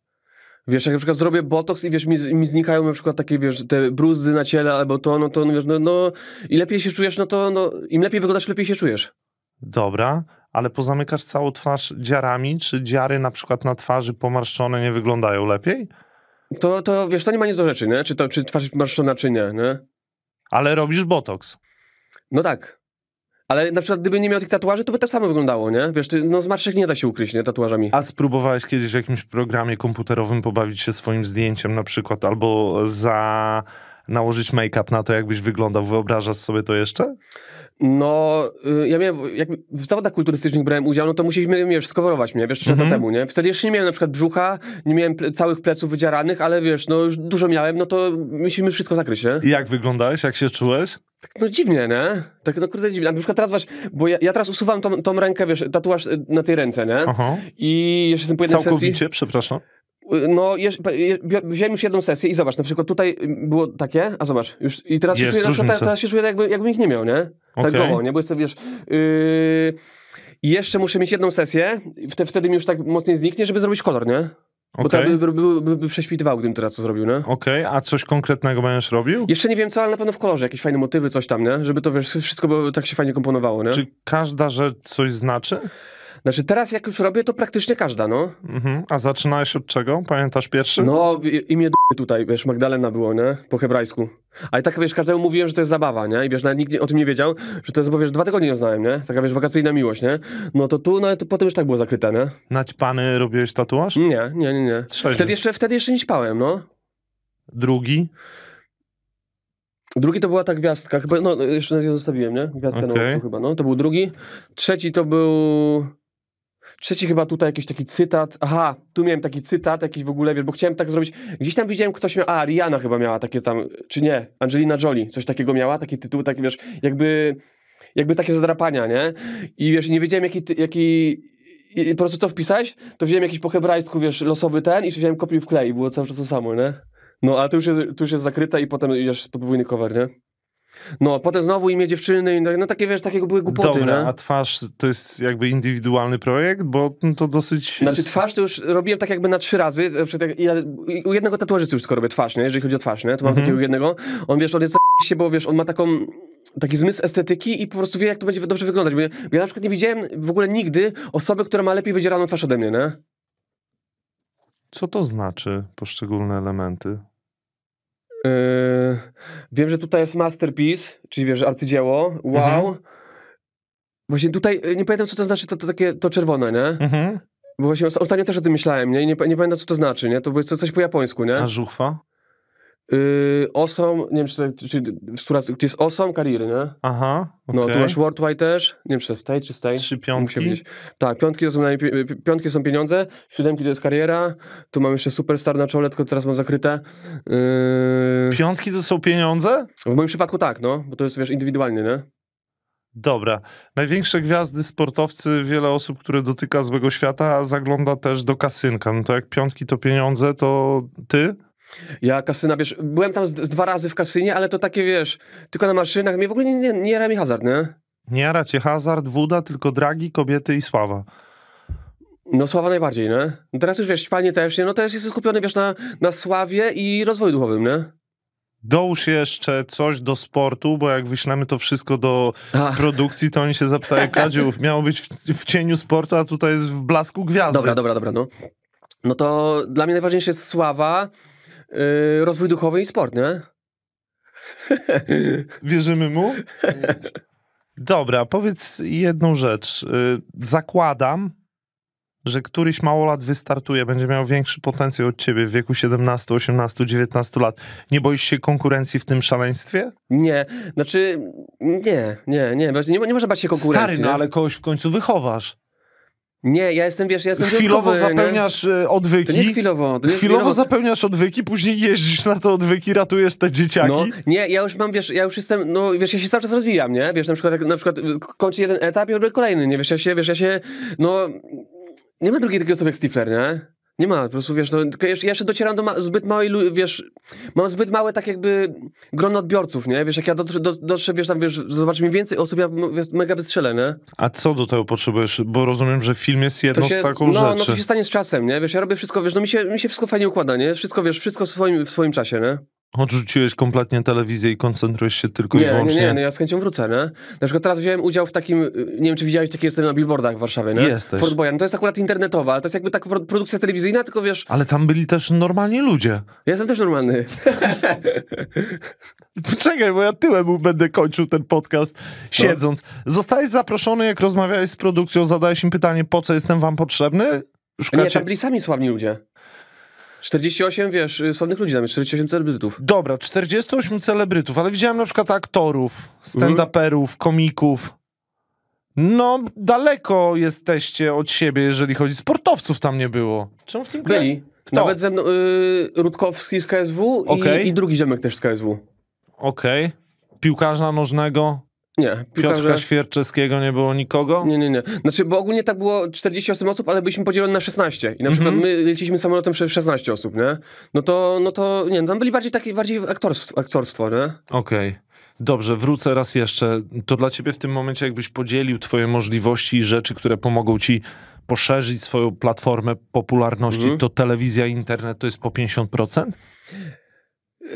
Wiesz, jak na przykład zrobię botoks i wiesz, mi, mi znikają na przykład takie, wiesz, te bruzdy na ciele albo to, no to, no, wiesz, no, no i lepiej się czujesz, no to, no, im lepiej wyglądasz, lepiej się czujesz. Dobra, ale pozamykasz całą twarz dziarami, czy dziary na przykład na twarzy pomarszczone nie wyglądają lepiej? To, to wiesz, to nie ma nic do rzeczy, nie? Czy, to, czy twarz masz to naczynie, nie? Ale robisz botoks. No tak. Ale na przykład gdyby nie miał tych tatuaży, to by to tak samo wyglądało, nie? Wiesz, ty, no z marszych nie da się ukryć, nie? Tatuażami. A spróbowałeś kiedyś w jakimś programie komputerowym pobawić się swoim zdjęciem na przykład, albo za nałożyć make-up na to, jakbyś wyglądał? Wyobrażasz sobie to jeszcze? No, y, ja miałem, jak w zawodach kulturystycznych brałem udział, no to musieliśmy, wiesz, skoworować mnie, wiesz, trzy mhm. lata temu, nie? Wtedy jeszcze nie miałem na przykład brzucha, nie miałem ple całych pleców wydzieranych, ale wiesz, no już dużo miałem, no to musimy wszystko zakryć, nie? I jak wyglądałeś, jak się czułeś? Tak, no dziwnie, nie? Tak, no kurde, dziwnie. na przykład teraz właśnie, bo ja, ja teraz usuwam tą, tą, rękę, wiesz, tatuaż y, na tej ręce, nie? Aha. I jeszcze jestem po jednej Całkowicie, sesji... przepraszam? Y, no, wziąłem już jedną sesję i zobacz, na przykład tutaj było takie, a zobacz, już i teraz się czuję, teraz się czuję jakby, jakbym ich nie miał, nie? Okay. Tak nie? Bo jestem, wiesz... Yy, jeszcze muszę mieć jedną sesję, wtedy, wtedy mi już tak mocniej zniknie, żeby zrobić kolor, nie? Okay. Bo to by, by, by, by, prześwitywał, gdybym teraz co zrobił, nie? Okej, okay, a coś konkretnego będziesz robił? Jeszcze nie wiem co, ale na pewno w kolorze, jakieś fajne motywy, coś tam, nie? Żeby to, wiesz, wszystko tak się fajnie komponowało, nie? Czy każda rzecz coś znaczy? Znaczy teraz jak już robię, to praktycznie każda, no. Mhm. A zaczynałeś od czego? Pamiętasz pierwszy? No, imię d***y tutaj, wiesz, Magdalena było, nie? Po hebrajsku. Ale tak, wiesz, każdemu mówiłem, że to jest zabawa, nie? I wiesz, nawet nikt nie, o tym nie wiedział, że to jest, bo wiesz, dwa tygodnie ją znałem, nie? Taka, wiesz, wakacyjna miłość, nie? No to tu, no to potem już tak było zakryte, nie? Naćpany robiłeś tatuaż? Nie, nie, nie, nie. Wtedy jeszcze, wtedy jeszcze nie śpałem, no. Drugi? Drugi to była ta gwiazdka, chyba, no jeszcze nie zostawiłem, nie? Gwiazdka okay. na chyba, no. To był drugi. Trzeci to był... Trzeci chyba tutaj jakiś taki cytat. Aha, tu miałem taki cytat jakiś w ogóle, wiesz, bo chciałem tak zrobić. Gdzieś tam widziałem, ktoś miał, a Rihanna chyba miała takie tam, czy nie, Angelina Jolie, coś takiego miała, taki tytuł, taki wiesz, jakby, jakby takie zadrapania, nie? I wiesz, nie wiedziałem jaki, jaki, i po prostu co wpisałeś, to wziąłem jakiś po hebrajsku, wiesz, losowy ten i wziąłem kopiuj w klej i było cały czas to samo, nie? No, a to już jest, to już jest zakryte i potem idziesz podwójny cover, nie? No, potem znowu imię dziewczyny, tak- no takie wiesz, takiego były głupoty, Dobra, nie? a twarz to jest jakby indywidualny projekt, bo no to dosyć... Znaczy twarz to już robiłem tak jakby na trzy razy, e, ja, u jednego tatuażysty już tylko robię twarz, nie? Jeżeli chodzi o twarz, nie? To mam mhm. takiego jednego, on wiesz, on jest się, bo wiesz, on ma taką taki zmysł estetyki i po prostu wie, jak to będzie dobrze wyglądać. Bo ja, bo ja na przykład nie widziałem w ogóle nigdy osoby, która ma lepiej wydzieraną twarz ode mnie, nie? Co to znaczy poszczególne elementy? Yy, wiem, że tutaj jest masterpiece, czyli wiesz, arcydzieło. Wow. Mhm. Właśnie tutaj, y, nie pamiętam co to znaczy, to, to takie, to czerwone, nie? Mhm. Bo właśnie ostatnio też o tym myślałem, nie? I nie, nie pamiętam co to znaczy, nie? To jest coś po japońsku, nie? A żuchwa? Yy, osam, nie wiem, czy, to, czy, jest osam kariery, nie? Aha, okay. No, tu masz Worldwide też, nie wiem, czy to jest tej, czy stay. Trzy piątki. Tak, piątki to są, piątki są pieniądze, siódemki to jest kariera, tu mam jeszcze Superstar na czole, tylko teraz mam zakryte. Yy... Piątki to są pieniądze? W moim przypadku tak, no, bo to jest, wiesz, indywidualnie, nie? Dobra. Największe gwiazdy, sportowcy, wiele osób, które dotyka złego świata, zagląda też do kasynka. No to jak piątki to pieniądze, to ty ja kasyna, wiesz, byłem tam z, z dwa razy w kasynie, ale to takie, wiesz, tylko na maszynach. Mnie w ogóle nie, nie, nie jara mi hazard, nie? Nie jara cię hazard, wuda, tylko dragi, kobiety i sława. No sława najbardziej, nie? No teraz już, wiesz, śpanie też, nie? No też jestem skupiony, wiesz, na, na sławie i rozwoju duchowym, nie? Dołóż jeszcze coś do sportu, bo jak wyślemy to wszystko do Ach. produkcji, to oni się zapytają, *laughs* kadziów. miało być w, w, cieniu sportu, a tutaj jest w blasku gwiazdy. Dobra, dobra, dobra, no. No to dla mnie najważniejsza jest sława, Yy, rozwój duchowy i sport, nie? Wierzymy mu? Dobra, powiedz jedną rzecz. Zakładam, że któryś małolat wystartuje, będzie miał większy potencjał od ciebie w wieku 17, 18, 19 lat. Nie boisz się konkurencji w tym szaleństwie? Nie, znaczy nie, nie, nie, nie, nie można bać się konkurencji. Stary, no ale kogoś w końcu wychowasz. Nie, ja jestem, wiesz, ja jestem Chwilowo zapełniasz nie? odwyki. To nie jest chwilowo. To nie chwilowo chwilowo zapełniasz odwyki, później jeździsz na te odwyki, ratujesz te dzieciaki. No, nie, ja już mam, wiesz, ja już jestem, no wiesz, ja się cały czas rozwijam, nie? Wiesz, na przykład, na przykład kończy jeden etap i robię kolejny, nie? Wiesz, ja się, wiesz, ja się, no... Nie ma drugiej takiej osoby jak Stifler, nie? Nie ma, po prostu wiesz, no, ja jeszcze docieram do ma zbyt małej, wiesz, mam zbyt małe tak jakby grono odbiorców, nie? Wiesz, jak ja dotrze, dotrze wiesz, tam wiesz, zobacz mi więcej osób, ja wiesz, mega wystrzelę, nie? A co do tego potrzebujesz? Bo rozumiem, że film jest jedną się, z taką no, rzeczy. No, no to się stanie z czasem, nie? Wiesz, ja robię wszystko, wiesz, no mi się, mi się wszystko fajnie układa, nie? Wszystko, wiesz, wszystko w swoim, w swoim czasie, nie? Odrzuciłeś kompletnie telewizję i koncentrujesz się tylko nie, i wyłącznie... Nie, nie, nie, no ja z chęcią wrócę, nie? Na przykład teraz wziąłem udział w takim, y, nie wiem czy widziałeś, taki jestem na billboardach w Warszawie, nie? Jesteś. Fort Boyan. To jest akurat internetowa, ale to jest jakby taka produkcja telewizyjna, tylko wiesz... Ale tam byli też normalni ludzie. Ja jestem też normalny. *laughs* Czekaj, bo ja tyłem będę kończył ten podcast no. siedząc. No. Zostałeś zaproszony, jak rozmawiałeś z produkcją, zadałeś im pytanie, po co jestem wam potrzebny? Szukacie... Nie, tam byli sami sławni ludzie. 48, wiesz, y, sławnych ludzi tam jest, 48 celebrytów. Dobra, 48 celebrytów, ale widziałem na przykład aktorów, stand-uperów, komików. No, daleko jesteście od siebie, jeżeli chodzi. Sportowców tam nie było. Czemu w tym kraju? Byli. Kto? Nawet ze mną y, Rutkowski z KSW okay. i, i, drugi ziomek też z KSW. Okej. Okay. Piłkarza nożnego. Nie. Piotrka piłkarze... Świerczeskiego nie było nikogo? Nie, nie, nie. Znaczy, bo ogólnie tak było 48 osób, ale byliśmy podzieleni na 16. I na mm-hmm. przykład mhm. my leciliśmy samolotem przez 16 osób, nie? No to, no to, nie, no tam byli bardziej takie, bardziej aktorstwo, aktorstwo nie? Okej. Okay. Dobrze, wrócę raz jeszcze. To dla ciebie w tym momencie jakbyś podzielił twoje możliwości i rzeczy, które pomogą ci poszerzyć swoją platformę popularności, mm-hmm. to telewizja i internet to jest po 50%?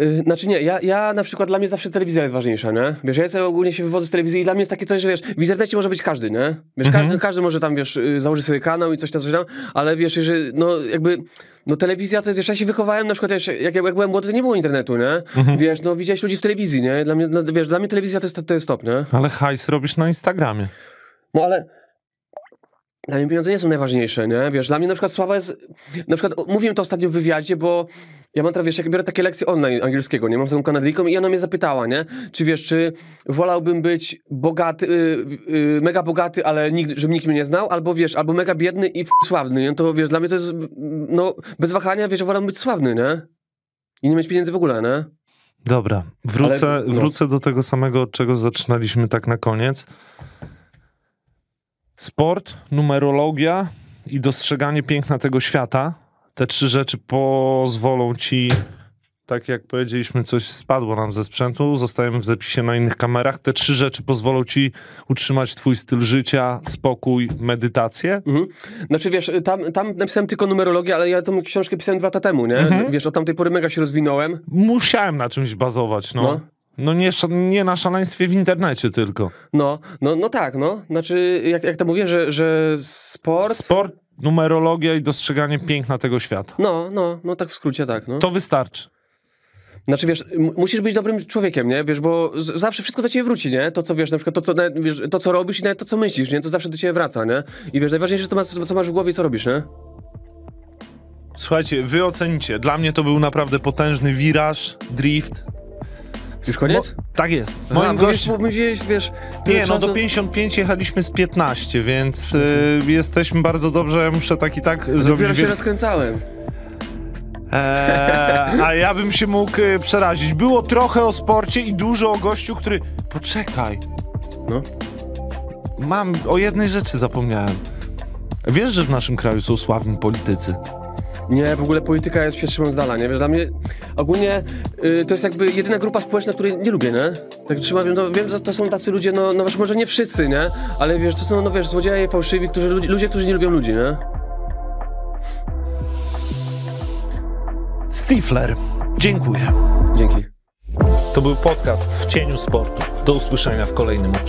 Yy, znaczy nie, ja, ja na przykład, dla mnie zawsze telewizja jest ważniejsza, nie? Wiesz, ja sobie ogólnie się wywodzę z telewizji i dla mnie jest takie coś, że wiesz, w internecie może być każdy, nie? Wiesz, mhm. każdy, każdy może tam, wiesz, y, założyć sobie kanał i coś tam, coś tam, ale wiesz, że no jakby... No telewizja to jest, jeszcze ja się wychowałem, na przykład jeszcze, jak, jak byłem młody, to nie było internetu, nie? Mhm. Wiesz, no widziałeś ludzi w telewizji, nie? Dla mnie, no, wiesz, dla mnie telewizja to jest, to jest top, nie? Ale hajs robisz na Instagramie. No ale dla mnie pieniądze nie są najważniejsze, nie? Wiesz, dla mnie na przykład sława jest... Na przykład mówiłem to ostatnio w wywiadzie, bo ja mam teraz, wiesz, jak biorę takie lekcje online angielskiego, nie? Mam z taką Kanadyjką i ona mnie zapytała, nie? Czy wiesz, czy wolałbym być bogaty, yy, yy, mega bogaty, ale nikt, żeby nikt mnie nie znał, albo wiesz, albo mega biedny i f... sławny, nie? To wiesz, dla mnie to jest, no, bez wahania, wiesz, wolałbym być sławny, nie? I nie mieć pieniędzy w ogóle, nie? Dobra, wrócę, ale, no. wrócę do tego samego, od czego zaczynaliśmy tak na koniec. Sport, numerologia i dostrzeganie piękna tego świata. Te trzy rzeczy pozwolą ci, tak jak powiedzieliśmy, coś spadło nam ze sprzętu, zostajemy w zapisie na innych kamerach. Te trzy rzeczy pozwolą ci utrzymać twój styl życia, spokój, medytację. Mhm. Znaczy wiesz, tam, tam napisałem tylko numerologię, ale ja tą książkę pisałem dwa lata temu, nie? Mhm. Wiesz, od tamtej pory mega się rozwinąłem. Musiałem na czymś bazować, no. no. No nie, nie na szaleństwie w internecie tylko. No, no, no tak, no. Znaczy, jak, jak to mówię, że, że sport... Sport, numerologia i dostrzeganie piękna tego świata. No, no, no tak w skrócie tak, no. To wystarczy. Znaczy, wiesz, musisz być dobrym człowiekiem, nie? Wiesz, bo zawsze wszystko do ciebie wróci, nie? To, co wiesz, na przykład to, co, nawet, wiesz, to, co robisz i nawet to, co myślisz, nie? To zawsze do ciebie wraca, nie? I wiesz, najważniejsze, to masz, co masz w głowie i co robisz, nie? Słuchajcie, wy ocenicie. Dla mnie to był naprawdę potężny wiraż, drift, już koniec? Mo tak jest. Moim gościem... Mówiłeś, wiesz... Nie, no do 55 jechaliśmy z 15, więc y, mhm. jesteśmy bardzo dobrze, ja muszę tak i tak Dopiero zrobić... Dopiero się rozkręcałem. Eee, a ja bym się mógł y, przerazić. Było trochę o sporcie i dużo o gościu, który... Poczekaj. No? Mam... O jednej rzeczy zapomniałem. Wiesz, że w naszym kraju są sławni politycy. Nie, w ogóle polityka jest, się z dala, nie? Wiesz, dla mnie ogólnie y, to jest jakby jedyna grupa społeczna, której nie lubię, nie? Tak trzymam, no, wiem, że to są tacy ludzie, no, no może nie wszyscy, nie? Ale wiesz, to są, no wiesz, złodzieje, fałszywi, którzy, ludzie, ludzie którzy nie lubią ludzi, nie? Stifler, dziękuję. Dzięki. To był podcast w cieniu sportu. Do usłyszenia w kolejnym odcinku.